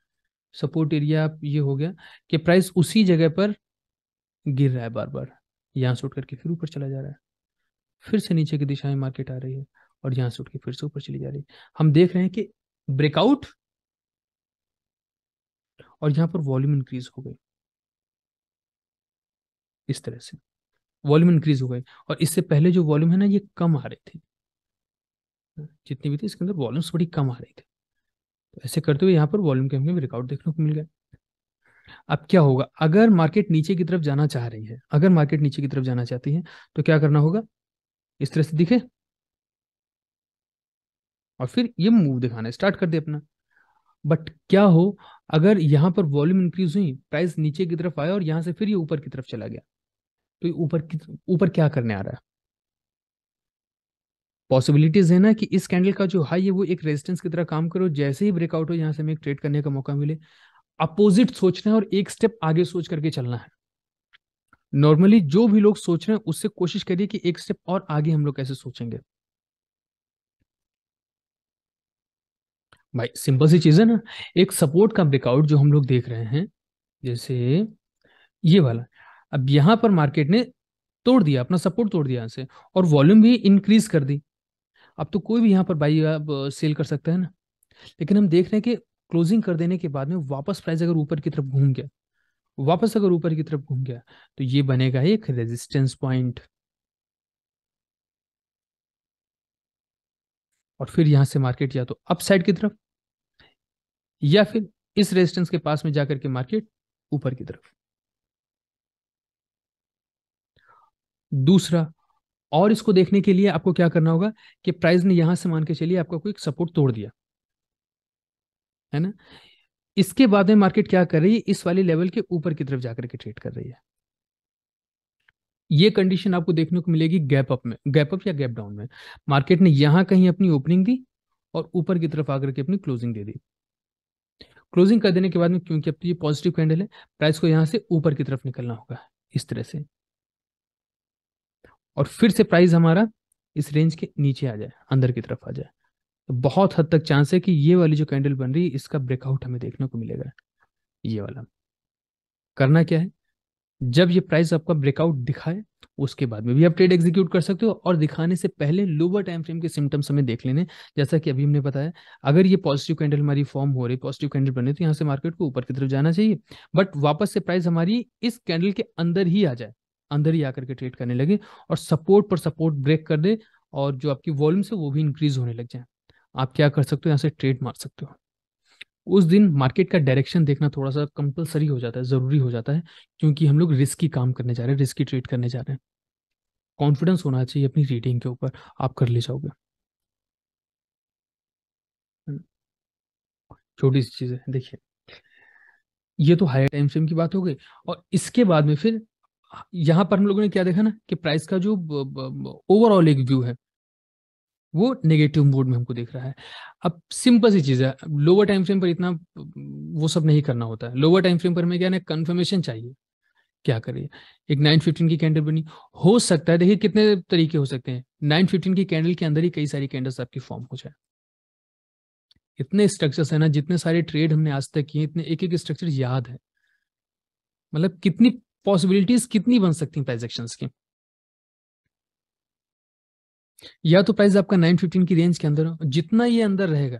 सपोर्ट एरिया ये हो गया कि प्राइस उसी जगह पर गिर रहा है बार बार यहाँ से उठ करके फिर ऊपर चला जा रहा है फिर से नीचे की दिशा में मार्केट आ रही है और यहाँ से उठ के फिर से ऊपर चली जा रही है हम देख रहे हैं कि ब्रेकआउट और यहाँ पर वॉल्यूम इंक्रीज हो गई इस तरह से वॉल्यूम इंक्रीज हो गए और इससे पहले जो वॉल्यूम है ना ये कम आ रहे थे जितनी भी थी इसके अंदर वॉल्यूम्स बड़ी कम आ रही थी तो ऐसे करते हुए यहाँ पर वॉल्यूम के हमें ब्रेकआउट देखने को मिल गया अब क्या होगा अगर मार्केट नीचे की तरफ जाना चाह रही है अगर मार्केट नीचे की तरफ जाना चाहती है तो क्या करना होगा इस तरह से दिखे और फिर ये मूव दिखाना स्टार्ट कर दे अपना बट क्या हो अगर यहां पर वॉल्यूम इंक्रीज हुई प्राइस नीचे की तरफ आया और यहां से फिर ये ऊपर की तरफ चला गया तो ऊपर ऊपर क्या करने आ रहा है पॉसिबिलिटीज है ना कि इस कैंडल का जो हाई है वो एक रेजिस्टेंस की तरह काम करो जैसे ही ब्रेकआउट हो यहां से हमें ट्रेड करने का मौका मिले अपोजिट सोचना है और एक स्टेप आगे सोच करके चलना है नॉर्मली जो भी लोग सोच रहे हैं उससे कोशिश करिए कि एक स्टेप और आगे हम लोग कैसे सोचेंगे भाई सिंपल सी चीज है ना एक सपोर्ट का ब्रेकआउट जो हम लोग देख रहे हैं जैसे ये वाला अब यहां पर मार्केट ने तोड़ दिया अपना सपोर्ट तोड़ दिया से और वॉल्यूम भी इंक्रीज कर दी अब तो कोई भी यहां पर बाई सेल कर सकता है ना लेकिन हम देख रहे हैं कि क्लोजिंग कर देने के बाद में वापस प्राइस अगर ऊपर की तरफ घूम गया वापस अगर ऊपर की तरफ घूम गया तो ये बनेगा एक रेजिस्टेंस पॉइंट और फिर यहां से मार्केट या तो अपसाइड की तरफ या फिर इस रेजिस्टेंस के पास में जाकर के मार्केट ऊपर की तरफ दूसरा और इसको देखने के लिए आपको क्या करना होगा कि प्राइस ने यहां से मान के चलिए आपका कोई सपोर्ट तोड़ दिया है ना इसके बाद में मार्केट क्या कर रही है इस वाले लेवल के ऊपर की तरफ जाकर के ट्रेड कर रही है ये कंडीशन आपको देखने को मिलेगी गैप अप में गैप अप या गैप डाउन में मार्केट ने यहां कहीं अपनी ओपनिंग दी और ऊपर की तरफ आकर के अपनी क्लोजिंग दे दी क्लोजिंग कर देने के बाद में क्योंकि अब तो ये पॉजिटिव कैंडल है प्राइस को यहां से ऊपर की तरफ निकलना होगा इस तरह से और फिर से प्राइस हमारा इस रेंज के नीचे आ जाए अंदर की तरफ आ जाए तो बहुत हद तक चांस है कि ये वाली जो कैंडल बन रही है इसका ब्रेकआउट हमें देखने को मिलेगा ये वाला करना क्या है जब ये प्राइस आपका ब्रेकआउट दिखाए उसके बाद में भी आप ट्रेड एग्जीक्यूट कर सकते हो और दिखाने से पहले लोअर टाइम फ्रेम के सिम्टम्स हमें देख लेने जैसा कि अभी हमने बताया अगर ये पॉजिटिव कैंडल हमारी फॉर्म हो रही पॉजिटिव कैंडल बने तो यहाँ से मार्केट को ऊपर की तरफ जाना चाहिए बट वापस से प्राइस हमारी इस कैंडल के अंदर ही आ जाए अंदर ही आकर के ट्रेड करने लगे और सपोर्ट पर सपोर्ट ब्रेक कर दे और जो आपकी वॉल्यूम्स है वो भी इंक्रीज होने लग जाए आप क्या कर सकते हो यहाँ से ट्रेड मार सकते हो उस दिन मार्केट का डायरेक्शन देखना थोड़ा सा कंपलसरी हो जाता है ज़रूरी हो जाता है क्योंकि हम लोग रिस्की काम करने जा रहे हैं रिस्की ट्रेड करने जा रहे हैं कॉन्फिडेंस होना चाहिए अपनी रीडिंग के ऊपर आप कर ले जाओगे हम्म। छोटी सी चीज़ है देखिए ये तो हाई टाइम फ्रेम की बात हो गई और इसके बाद में फिर यहाँ पर हम लोगों ने क्या देखा ना कि प्राइस का जो ओवरऑल एक व्यू है वो नेगेटिव मोड में हमको देख रहा है अब सिंपल सी चीज़ है लोअर टाइम फ्रेम पर इतना वो सब नहीं करना होता है लोअर टाइम फ्रेम पर हमें क्या ना कन्फर्मेशन चाहिए क्या करिए एक नाइन फिफ्टीन की कैंडल बनी हो सकता है देखिए कितने तरीके हो सकते हैं नाइन फिफ्टीन की कैंडल के अंदर ही कई सारी कैंडल्स आपकी फॉर्म हो जाए इतने स्ट्रक्चर्स है ना जितने सारे ट्रेड हमने आज तक किए इतने एक एक स्ट्रक्चर याद है मतलब कितनी पॉसिबिलिटीज कितनी बन सकती हैं ट्रांजेक्शन की या तो प्राइस आपका 915 की रेंज के अंदर हो जितना ये अंदर रहेगा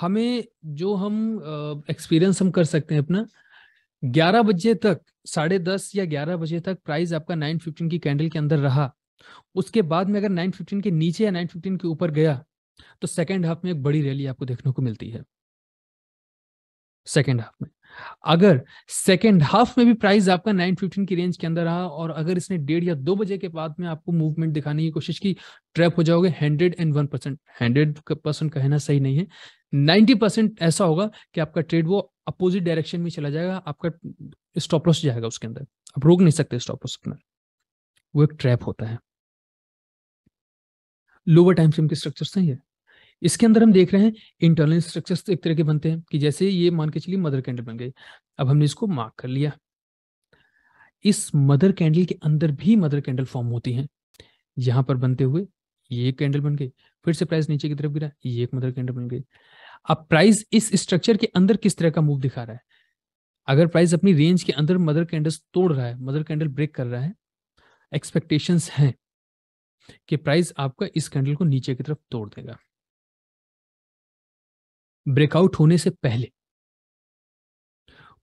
हमें जो हम एक्सपीरियंस हम कर सकते हैं अपना ग्यारह बजे तक साढ़े दस या ग्यारह बजे तक प्राइस आपका 915 की कैंडल के अंदर रहा उसके बाद में अगर 915 के नीचे या 915 के ऊपर गया तो सेकेंड हाफ में एक बड़ी रैली आपको देखने को मिलती है सेकेंड हाफ में अगर सेकेंड हाफ में भी प्राइस आपका नाइन फिफ्टीन की रेंज के अंदर रहा और अगर इसने डेढ़ या दो बजे के बाद में आपको मूवमेंट दिखाने की कोशिश की ट्रैप हो जाओगे hundred and one percent hundred percent कहना सही नहीं है नाइन्टी परसेंट ऐसा होगा कि आपका ट्रेड वो अपोजिट डायरेक्शन में चला जाएगा आपका स्टॉप लॉस जाएगा उसके अंदर आप रोक नहीं सकते स्टॉप लॉस अपना वो एक ट्रैप होता है लोअर टाइम फ्रेम के स्ट्रक्चर सही है इसके अंदर हम देख रहे हैं इंटरनल स्ट्रक्चर्स तो एक तरह के बनते हैं कि जैसे ये मान के चलिए मदर कैंडल बन गए अब हमने इसको मार्क कर लिया इस मदर कैंडल के अंदर भी मदर कैंडल फॉर्म होती है यहां पर बनते हुए ये एक कैंडल बन गई फिर से प्राइस नीचे की तरफ गिरा ये एक मदर कैंडल बन गई अब प्राइस इस स्ट्रक्चर के अंदर किस तरह का मूव दिखा रहा है अगर प्राइस अपनी रेंज के अंदर मदर कैंडल्स तोड़ रहा है मदर कैंडल ब्रेक कर रहा है एक्सपेक्टेशंस हैं कि प्राइस आपका इस कैंडल को नीचे की तरफ तोड़ देगा ब्रेकआउट होने से पहले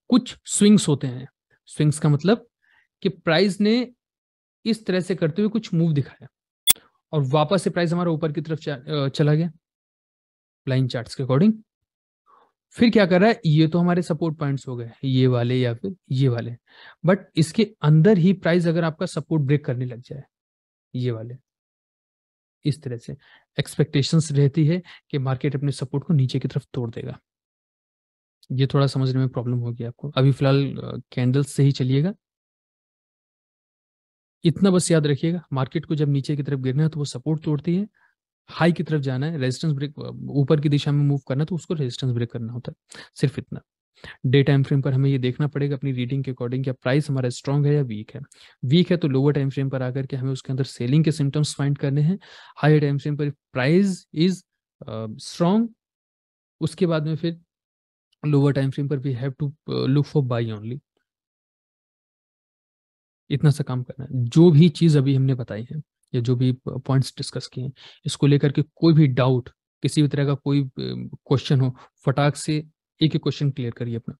कुछ स्विंग्स होते हैं स्विंग्स का मतलब कि प्राइस ने इस तरह से करते हुए कुछ मूव दिखाया और वापस से प्राइस हमारा ऊपर की तरफ चला गया लाइन चार्ट्स के अकॉर्डिंग फिर क्या कर रहा है ये तो हमारे सपोर्ट पॉइंट्स हो गए ये वाले या फिर ये वाले बट इसके अंदर ही प्राइस अगर आपका सपोर्ट ब्रेक करने लग जाए ये वाले इस तरह से एक्सपेक्टेशंस रहती है कि मार्केट अपने सपोर्ट को नीचे की तरफ तोड़ देगा ये थोड़ा समझने में प्रॉब्लम होगी आपको अभी फिलहाल कैंडल्स से ही चलिएगा इतना बस याद रखिएगा मार्केट को जब नीचे की तरफ गिरना है तो वो सपोर्ट तोड़ती है हाई की तरफ जाना है रेजिस्टेंस ब्रेक ऊपर की दिशा में मूव करना है तो उसको रेजिस्टेंस ब्रेक करना होता है सिर्फ इतना डे टाइम फ्रेम पर हमें ये देखना पड़ेगा अपनी रीडिंग के अकॉर्डिंग क्या प्राइस हमारा स्ट्रांग है या वीक है वीक है तो लोअर टाइम फ्रेम पर आकर के हमें उसके अंदर सेलिंग के सिम्टम्स फाइंड करने हैं हायर टाइम फ्रेम पर प्राइस इज स्ट्रॉन्ग उसके बाद में फिर लोअर टाइम फ्रेम पर we have to look for buy only इतना सा काम करना है जो भी चीज़ अभी हमने बताई है या जो भी पॉइंट्स डिस्कस किए हैं इसको लेकर के कोई भी डाउट किसी भी तरह का कोई क्वेश्चन हो फटाक से एक ही क्वेश्चन क्लियर करिए अपना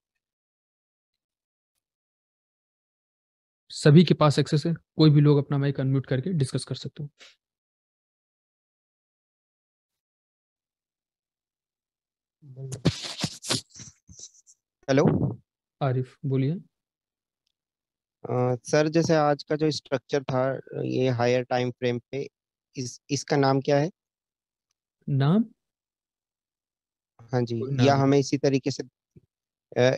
सभी के पास एक्सेस है कोई भी लोग अपना माइक अनम्यूट करके डिस्कस कर सकते हो हेलो आरिफ बोलिए सर जैसे आज का जो स्ट्रक्चर था ये हायर टाइम फ्रेम पे इस इसका नाम क्या है नाम हाँ जी या हमें इसी तरीके से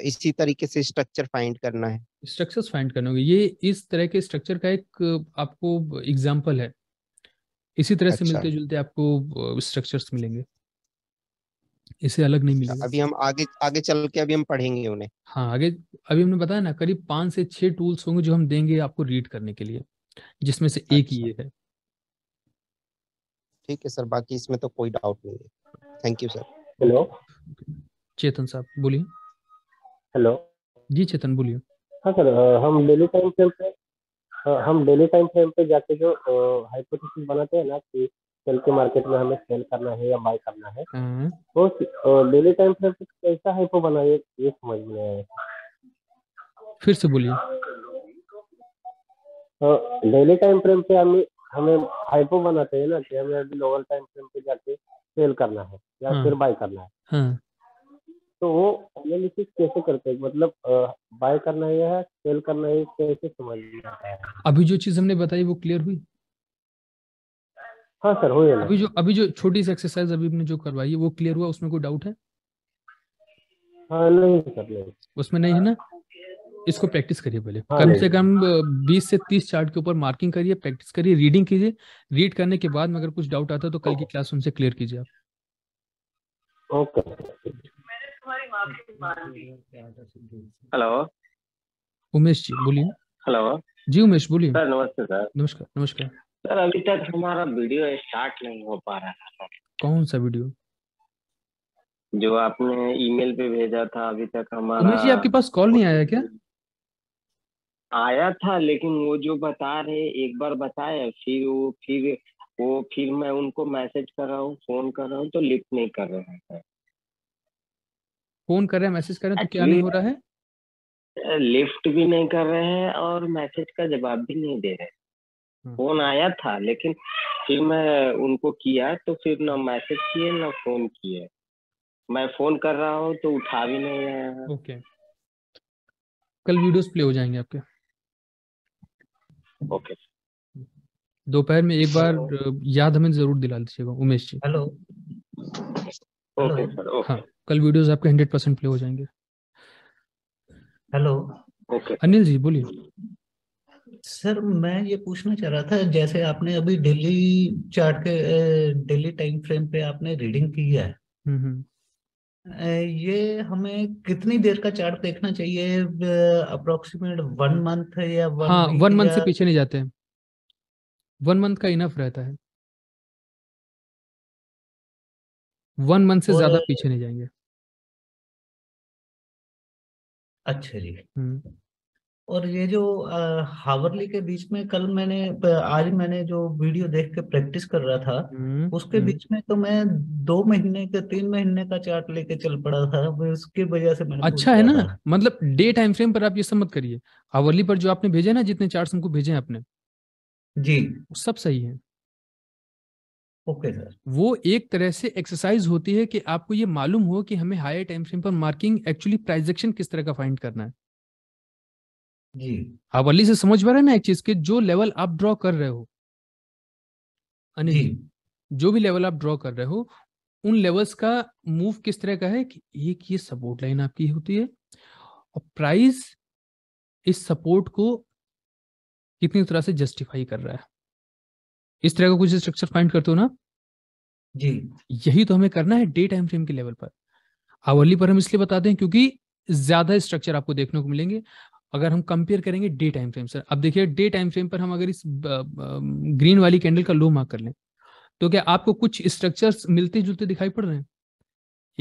इसी तरीके से स्ट्रक्चर फाइंड करना है स्ट्रक्चर्स फाइंड करना होगा ये इस तरह के स्ट्रक्चर का एक आपको एग्जांपल है इसी तरह अच्छा। से मिलते जुलते आपको स्ट्रक्चर्स मिलेंगे इसे अलग नहीं अच्छा, मिलेगा अभी हम आगे आगे चल के अभी हम पढ़ेंगे उन्हें हाँ आगे अभी हमने बताया ना करीब पांच से छह टूल्स होंगे जो हम देंगे आपको रीड करने के लिए जिसमें से अच्छा। एक ये है ठीक है सर बाकी इसमें तो कोई डाउट नहीं है thank you sir hello Chetan साहब बोलिए हेलो जी चेतन बोलिए हाँ सर हम डेली टाइम फ्रेम पे हम डेली टाइम फ्रेम पे जाके जो हाइपोथेसिस बनाते हैं ना कि सेल के मार्केट में हमें सेल करना है या बाय करना है वो तो डेली टाइम फ्रेम पे कैसा हाइपो बना ये समझ में आया फिर से बोलिए डेली टाइम फ्रेम पे हम हमें हाइपो बनाते हैं ना कि हमें अभी लोअर टाइम फ्रेम पे जाके सेल करना है या हाँ, फिर बाय करना है हाँ, तो वो एनालिसिस कैसे करते हैं मतलब बाय करना है या सेल करना है कैसे समझ लिया है अभी जो चीज हमने बताई वो क्लियर हुई हाँ सर हो गया अभी जो अभी जो छोटी सी एक्सरसाइज अभी हमने जो करवाई है वो क्लियर हुआ उसमें कोई डाउट है हाँ नहीं सर नहीं उसमें नहीं है ना इसको प्रैक्टिस करिए पहले हाँ कम से कम 20 से 30 चार्ट के ऊपर मार्किंग करिए प्रैक्टिस करिए रीडिंग कीजिए रीड करने के बाद में अगर कुछ डाउट आता है तो कल की क्लास उनसे क्लियर कीजिए आप ओके हेलो उमेश जी बोलिए हेलो जी उमेश बोलिए सर नमस्ते सर नमस्कार नमस्कार सर अभी तक हमारा वीडियो स्टार्ट नहीं हो पा रहा था कौन सा वीडियो जो आपने ईमेल पे भेजा था अभी तक हमारा उमेश जी आपके पास कॉल नहीं आया क्या आया था लेकिन वो जो बता रहे एक बार बताया फिर वो फिर वो फिर मैं उनको मैसेज कर रहा हूँ फोन कर रहा हूँ तो लिफ्ट नहीं कर रहा है फोन कर रहे हैं मैसेज कर रहे हैं तो क्या नहीं हो रहा है लिफ्ट भी नहीं कर रहे हैं और मैसेज का जवाब भी नहीं दे रहे हम्म। फोन आया था लेकिन फिर मैं उनको किया तो फिर ना मैसेज किए ना फोन किए मैं फोन कर रहा हूँ तो उठा भी नहीं रहा ओके okay. कल वीडियोस प्ले हो जाएंगे आपके ओके दोपहर में एक बार याद हमें जरूर दिला दीजिएगा उमेश जी हेलो ओके हाँ, कल वीडियोस आपके हंड्रेड परसेंट प्ले हो जाएंगे हेलो ओके अनिल जी बोलिए सर मैं ये पूछना चाह रहा था जैसे आपने अभी डेली चार्ट के डेली टाइम फ्रेम पे आपने रीडिंग की है हम्म, हम्म। ये हमें कितनी देर का चार्ट देखना चाहिए अप्रोक्सीमेट वन मंथ या वन हाँ वन मंथ से पीछे नहीं जाते हैं वन मंथ का इनफ रहता है वन मंथ से ज्यादा पीछे नहीं जाएंगे अच्छा जी हम्म और ये जो हावरली के बीच में कल मैंने आज मैंने जो वीडियो देख के प्रैक्टिस कर रहा था हम्म, उसके हम्म। बीच में तो मैं दो महीने के तीन महीने का चार्ट लेके चल पड़ा था उसकी वजह से मैंने अच्छा है ना मतलब डे टाइम फ्रेम पर आप ये सब मत करिए हावरली पर जो आपने भेजे ना जितने चार्ट हमको भेजे हैं आपने जी सब सही है ओके सर वो एक तरह से एक्सरसाइज होती है कि आपको ये मालूम हो कि हमें हायर टाइम फ्रेम पर मार्किंग एक्चुअली प्राइजेक्शन किस तरह का फाइंड करना है आप अली से समझ पा रहे ना एक चीज के जो लेवल आप ड्रॉ कर रहे हो अनिल जी जो भी लेवल आप ड्रॉ कर रहे हो उन लेवल्स का मूव किस तरह का है कि एक ये सपोर्ट लाइन आपकी होती है और प्राइस इस सपोर्ट को कितनी तरह से जस्टिफाई कर रहा है इस तरह का कुछ स्ट्रक्चर फाइंड करते हो ना जी यही तो हमें करना है डे टाइम फ्रेम के लेवल पर आवली पर हम इसलिए बताते हैं क्योंकि ज्यादा स्ट्रक्चर आपको देखने को मिलेंगे अगर हम कंपेयर करेंगे डे टाइम फ्रेम सर अब देखिए डे टाइम फ्रेम पर हम अगर इस ग्रीन वाली कैंडल का लो मार्क कर लें तो क्या आपको कुछ स्ट्रक्चर्स मिलते जुलते दिखाई पड़ रहे हैं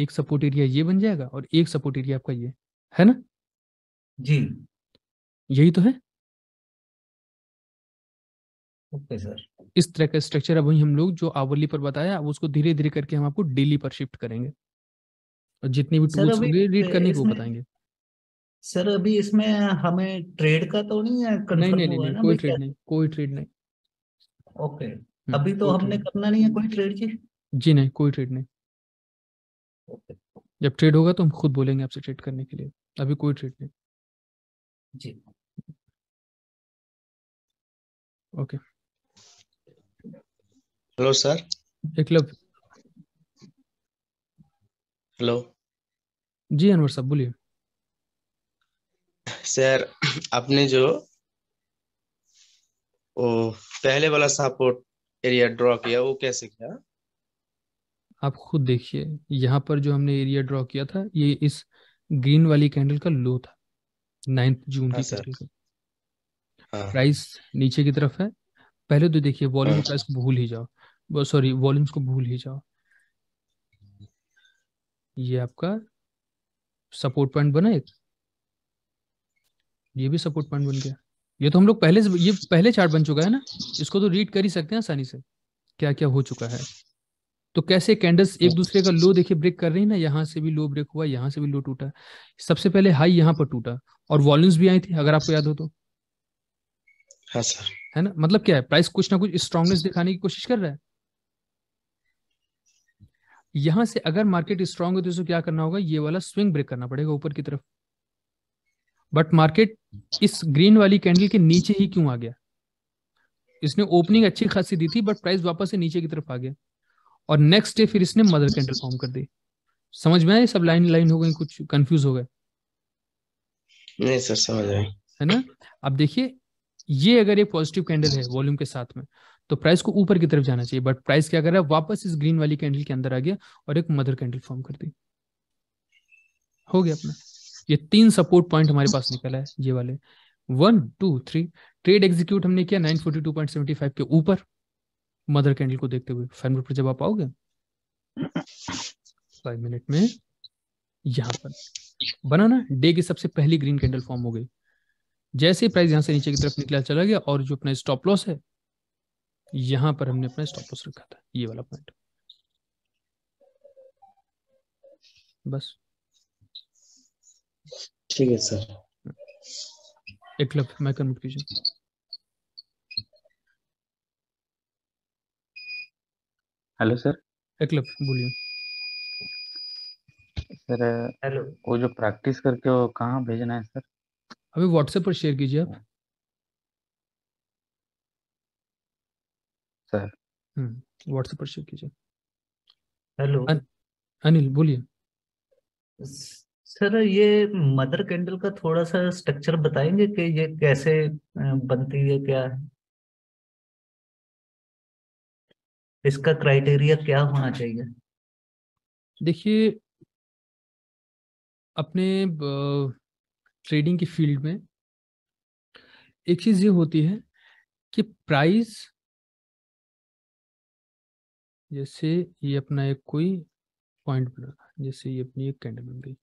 एक सपोर्ट एरिया ये बन जाएगा और एक सपोर्ट एरिया आपका ये है ना जी यही तो है ओके सर इस तरह का स्ट्रक्चर अब हम लोग जो आवरली पर बताया अब उसको धीरे धीरे करके हम आपको डेली पर शिफ्ट करेंगे और जितनी भी टूल्स होंगे रीड करने को बताएंगे सर अभी इसमें हमें ट्रेड का तो नहीं है नहीं नहीं नहीं कोई ट्रेड नहीं कोई ट्रेड नहीं ओके अभी तो हमने करना नहीं है कोई ट्रेड जी जी नहीं कोई ट्रेड नहीं जब ट्रेड होगा तो हम खुद बोलेंगे आपसे ट्रेड करने के लिए अभी कोई ट्रेड नहीं जी okay hello sir Eklav hello जी अनवर साहब बोलिए सर आपने जो ओ पहले वाला सपोर्ट एरिया ड्रॉ किया वो कैसे किया आप खुद देखिए यहाँ पर जो हमने एरिया ड्रॉ किया था ये इस ग्रीन वाली कैंडल का लो था नाइन्थ हाँ जून की कैंडल प्राइस हाँ। नीचे की तरफ है पहले तो देखिए वॉल्यूम प्राइस हाँ। को भूल ही जाओ सॉरी वॉल्यूम्स को भूल ही जाओ ये आपका सपोर्ट पॉइंट बना एक ये भी सपोर्ट पॉइंट बन गया ये तो हम लोग पहले ये पहले चार्ट बन चुका है ना इसको तो रीड कर ही सकते हैं आसानी से क्या क्या हो चुका है तो कैसे कैंडल्स एक दूसरे का लो देखिए ब्रेक कर रही है ना यहाँ से भी लो ब्रेक हुआ यहाँ से भी लो टूटा सबसे पहले हाई यहाँ पर टूटा और वॉल्यूम्स भी आई थी अगर आपको याद हो तो हाँ सर है ना मतलब क्या है प्राइस कुछ ना कुछ स्ट्रांगनेस दिखाने की कोशिश कर रहा है यहां से अगर मार्केट स्ट्रांग है तो क्या करना होगा ये वाला स्विंग ब्रेक करना पड़ेगा ऊपर की तरफ बट मार्केट इस ग्रीन वाली कैंडल के नीचे ही क्यों आ गया इसने ओपनिंग अच्छी खासी दी थी बट प्राइस वापस से नीचे की तरफ आ गया और नेक्स्ट डे फिर इसने मदर कैंडल फॉर्म कर दी समझ में आए सब लाइन लाइन हो गई कुछ कंफ्यूज हो गए नहीं सर समझ आए है ना अब देखिए ये अगर एक पॉजिटिव कैंडल है वॉल्यूम के साथ में तो प्राइस को ऊपर की तरफ जाना चाहिए बट प्राइस क्या कर रहा है वापस इस ग्रीन वाली कैंडल के अंदर आ गया और एक मदर कैंडल फॉर्म कर दी हो गया अपना ये तीन सपोर्ट पॉइंट हमारे पास निकला है ये वाले one two three trade execute हमने किया फाइव के ऊपर मदर कैंडल को देखते हुए फाइव मिनट पर जब आप आओगे फाइव मिनट में यहां पर ना डे की सबसे पहली ग्रीन कैंडल फॉर्म हो गई जैसे प्राइस यहां से नीचे की तरफ निकला चला गया और जो अपना स्टॉप लॉस है यहां पर हमने अपना स्टॉप लॉस रखा था ये वाला पॉइंट बस ठीक है सर एक क्लब मैं कन्वर्ट कीजिए हेलो सर एक क्लब बोलिए सर हेलो वो जो प्रैक्टिस करके वो कहाँ भेजना है सर अभी व्हाट्सएप पर शेयर कीजिए आप सर हम्म व्हाट्सएप पर शेयर कीजिए हेलो अन, अनिल बोलिए सर ये मदर कैंडल का थोड़ा सा स्ट्रक्चर बताएंगे कि ये कैसे बनती है क्या है इसका क्राइटेरिया क्या होना चाहिए देखिए अपने ट्रेडिंग की फील्ड में एक चीज ये होती है कि प्राइस जैसे ये अपना एक कोई पॉइंट बना जैसे ये अपनी एक कैंडल बन गई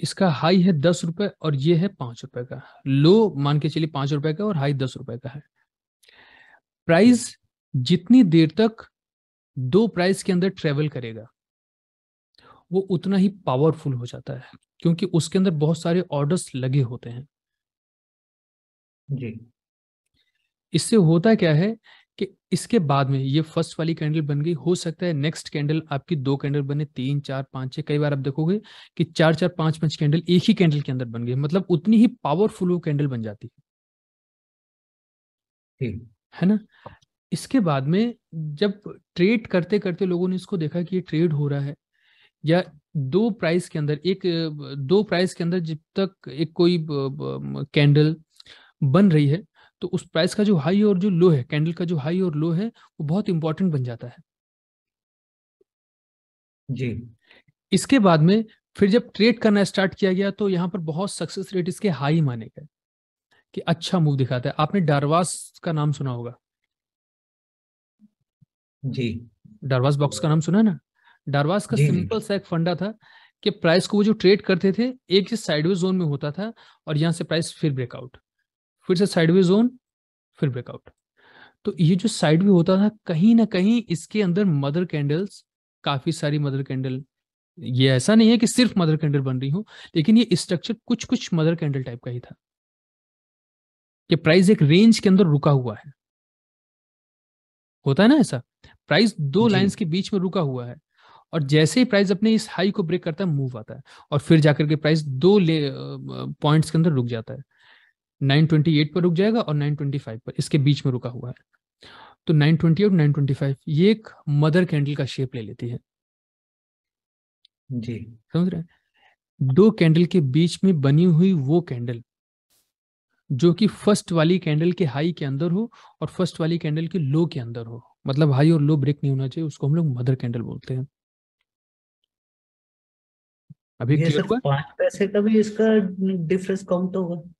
इसका हाई है दस रुपए और ये है पांच रुपए का लो मान के चलिए पांच रुपए का और हाई दस रुपए का है प्राइस जितनी देर तक दो प्राइस के अंदर ट्रेवल करेगा वो उतना ही पावरफुल हो जाता है क्योंकि उसके अंदर बहुत सारे ऑर्डर्स लगे होते हैं जी इससे होता क्या है कि इसके बाद में ये फर्स्ट वाली कैंडल बन गई हो सकता है नेक्स्ट कैंडल आपकी दो कैंडल बने तीन चार पांच छह कई बार आप देखोगे कि चार चार पांच पांच कैंडल एक ही कैंडल के अंदर बन गई मतलब उतनी ही पावरफुल वो कैंडल बन जाती है है ना इसके बाद में जब ट्रेड करते करते लोगों ने इसको देखा कि ये ट्रेड हो रहा है या दो प्राइस के अंदर एक दो प्राइस के अंदर जब तक एक कोई कैंडल बन रही है तो उस प्राइस का जो हाई और जो लो है कैंडल का जो हाई और लो है वो बहुत इंपॉर्टेंट बन जाता है जी इसके बाद में फिर जब ट्रेड करना स्टार्ट किया गया तो यहाँ पर बहुत सक्सेस रेट इसके हाई माने गए कि अच्छा मूव दिखाता है आपने डारवास का नाम सुना होगा जी डारवास बॉक्स का नाम सुना ना डारवास का सिंपल सा एक फंडा था कि प्राइस को वो जो ट्रेड करते थे एक साइडवे जोन में होता था और यहाँ से प्राइस फिर ब्रेकआउट फिर से साइडवे जोन फिर ब्रेकआउट तो ये जो साइडवे होता था कहीं ना कहीं इसके अंदर मदर कैंडल्स काफी सारी मदर कैंडल ये ऐसा नहीं है कि सिर्फ मदर कैंडल बन रही हो लेकिन ये स्ट्रक्चर कुछ कुछ मदर कैंडल टाइप का ही था ये प्राइस एक रेंज के अंदर रुका हुआ है होता है ना ऐसा प्राइस दो लाइंस के बीच में रुका हुआ है और जैसे ही प्राइस अपने इस हाई को ब्रेक करता है मूव आता है और फिर जाकर के प्राइस दो पॉइंट्स के अंदर रुक जाता है 928 पर रुक जाएगा और 925 पर इसके बीच में रुका हुआ है तो 920 और 925 ये एक मदर कैंडल का शेप ले लेती है जी समझ रहे हैं दो कैंडल के बीच में बनी हुई वो कैंडल जो कि फर्स्ट वाली कैंडल के हाई के अंदर हो और फर्स्ट वाली कैंडल के लो के अंदर हो मतलब हाई और लो ब्रेक नहीं होना चाहिए उसको हम लोग मदर कैंडल बोलते हैं अभी ये सर पांच पैसे का भी इसका डिफरेंस कम तो होगा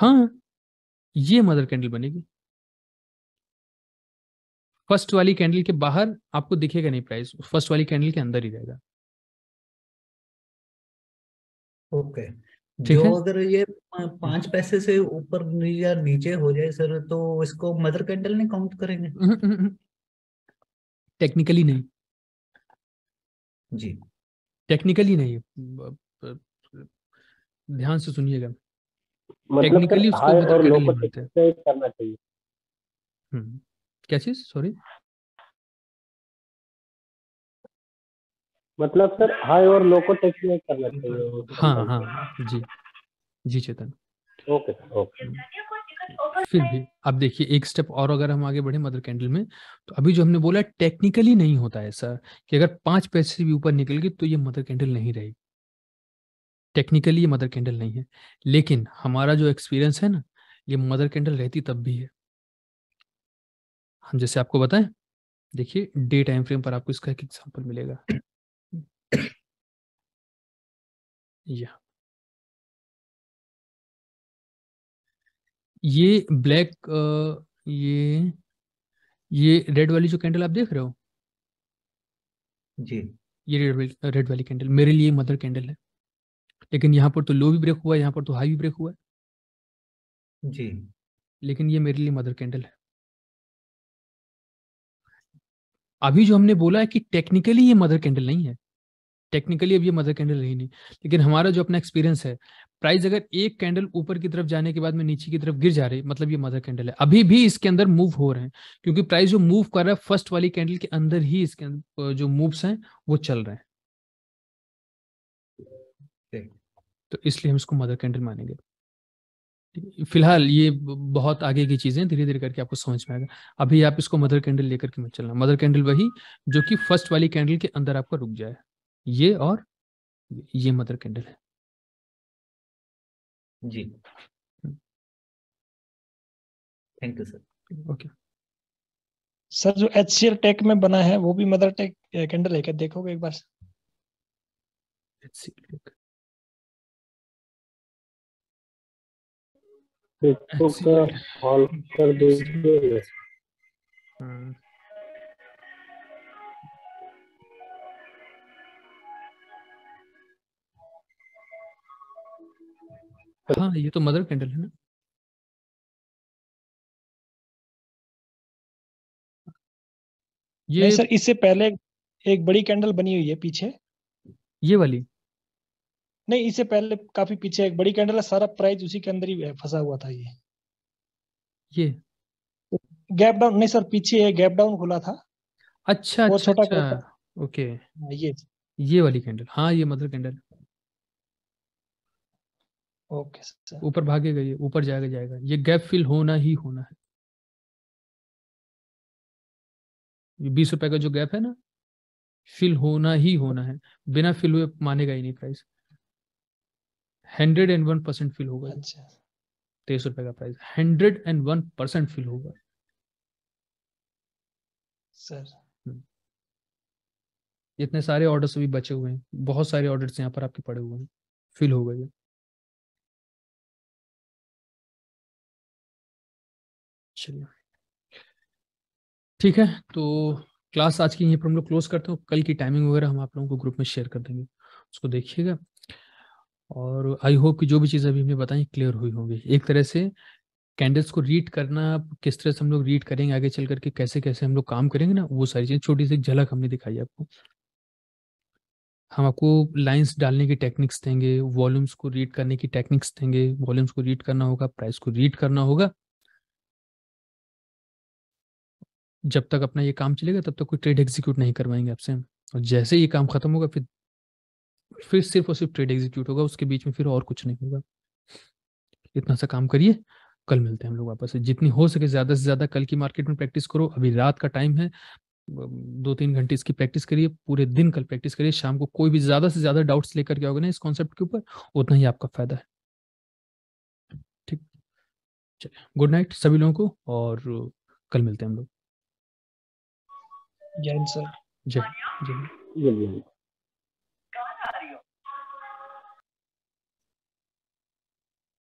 हाँ ये मदर कैंडल बनेगी फर्स्ट वाली कैंडल के बाहर आपको दिखेगा नहीं प्राइस फर्स्ट वाली कैंडल के अंदर ही रहेगा ओके okay. जो अगर ये पांच पैसे से ऊपर या नीचे हो जाए सर तो इसको मदर कैंडल नहीं काउंट करेंगे टेक्निकली नहीं जी टेक्निकली नहीं ध्यान से सुनिएगा मतलब हाई मतलब और लो को करना चाहिए हम्म। क्या चीज सॉरी मतलब सर हाई और लो को टैक्स नहीं करना हाँ, चाहिए हाँ हाँ जी जी चेतन ओके ओके फिर भी अब देखिए एक स्टेप और अगर हम आगे बढ़े मदर कैंडल में तो अभी जो हमने बोला टेक्निकली नहीं होता है सर कि अगर पांच पैसे भी ऊपर निकल गई तो ये मदर कैंडल नहीं रहेगी टेक्निकली ये मदर कैंडल नहीं है लेकिन हमारा जो एक्सपीरियंस है ना ये मदर कैंडल रहती तब भी है हम जैसे आपको बताएं देखिए डे टाइम फ्रेम पर आपको इसका एक एग्जांपल मिलेगा या ये ब्लैक ये ये रेड वाली जो कैंडल आप देख रहे हो जी ये रेड रेड वाली कैंडल मेरे लिए मदर कैंडल है लेकिन यहाँ पर तो लो भी ब्रेक हुआ है यहाँ पर तो हाई भी ब्रेक हुआ है जी लेकिन ये मेरे लिए मदर कैंडल है अभी जो हमने बोला है कि टेक्निकली ये मदर कैंडल नहीं है टेक्निकली अब ये मदर कैंडल रही नहीं लेकिन हमारा जो अपना एक्सपीरियंस है प्राइस अगर एक कैंडल ऊपर की तरफ जाने के बाद में नीचे की तरफ गिर जा रही मतलब ये मदर कैंडल है अभी भी इसके अंदर मूव हो रहे हैं क्योंकि प्राइस जो मूव कर रहा है फर्स्ट वाली कैंडल के अंदर ही इसके जो मूव्स हैं वो चल रहे हैं तो इसलिए हम इसको मदर कैंडल मानेंगे फिलहाल ये बहुत आगे की चीजें धीरे धीरे करके आपको समझ में आएगा अभी आप इसको मदर कैंडल लेकर के मत चलना मदर कैंडल वही जो कि फर्स्ट वाली कैंडल के अंदर आपका रुक जाए ये और ये मदर कैंडल है जी thank you sir okay sir जो एच सी टेक में बना है वो भी मदर टेक कैंडल है क्या देखोगे एक बार एच सी टेक इसको का हॉल कर दीजिए हम्म। हाँ ये तो मदर कैंडल है ना ये सर इससे पहले एक बड़ी कैंडल बनी हुई है पीछे ये वाली नहीं इससे पहले काफी पीछे एक बड़ी कैंडल है सारा प्राइस उसी के अंदर ही फंसा हुआ था ये ये गैप डाउन नहीं सर पीछे है गैप डाउन खुला था अच्छा अच्छा छोटा अच्छा, ओके हाँ, ये ये वाली कैंडल हाँ ये मदर कैंडल ओके सर ऊपर भागेगा ये ऊपर जाएगा जाएगा ये गैप फिल होना ही होना है ये बीस रुपए का जो गैप है ना फिल होना ही होना है बिना फिल हुए मानेगा ही नहीं price hundred and one percent fill होगा अच्छा तेईस रुपए का price hundred and one percent fill होगा सर हम्म। इतने सारे ऑर्डर्स अभी बचे हुए हैं बहुत सारे ऑर्डर्स यहाँ पर आपके पड़े हुए हैं फिल हो गए चलिए ठीक है तो क्लास आज की यहीं पर हम लोग क्लोज करते हैं कल की टाइमिंग वगैरह हम आप लोगों को ग्रुप में शेयर कर देंगे उसको देखिएगा और आई होप कि जो भी चीज़ अभी हमने बताई क्लियर हुई होंगी एक तरह से कैंडल्स को रीड करना किस तरह से हम लोग रीड करेंगे आगे चल करके कैसे कैसे हम लोग काम करेंगे ना वो सारी चीज़ छोटी सी झलक हमने दिखाई आपको हम आपको लाइंस डालने की टेक्निक्स देंगे वॉल्यूम्स को रीड करने की टेक्निक्स देंगे वॉल्यूम्स को रीड करना होगा प्राइस को रीड करना होगा जब तक अपना ये काम चलेगा तब तक कोई ट्रेड एग्जीक्यूट नहीं करवाएंगे आपसे और जैसे ये काम खत्म होगा फिर फिर सिर्फ और सिर्फ ट्रेड एग्जीक्यूट होगा उसके बीच में फिर और कुछ नहीं होगा इतना सा काम करिए कल मिलते हैं हम लोग वापस जितनी हो सके ज़्यादा से ज़्यादा कल की मार्केट में प्रैक्टिस करो अभी रात का टाइम है दो तीन घंटे इसकी प्रैक्टिस करिए पूरे दिन कल प्रैक्टिस करिए शाम को कोई भी ज़्यादा से ज़्यादा डाउट्स लेकर के आओगे ना इस कॉन्सेप्ट के ऊपर उतना ही आपका फायदा है ठीक चलिए गुड नाइट सभी लोगों को और कल मिलते हैं हम लोग जय सर जय जय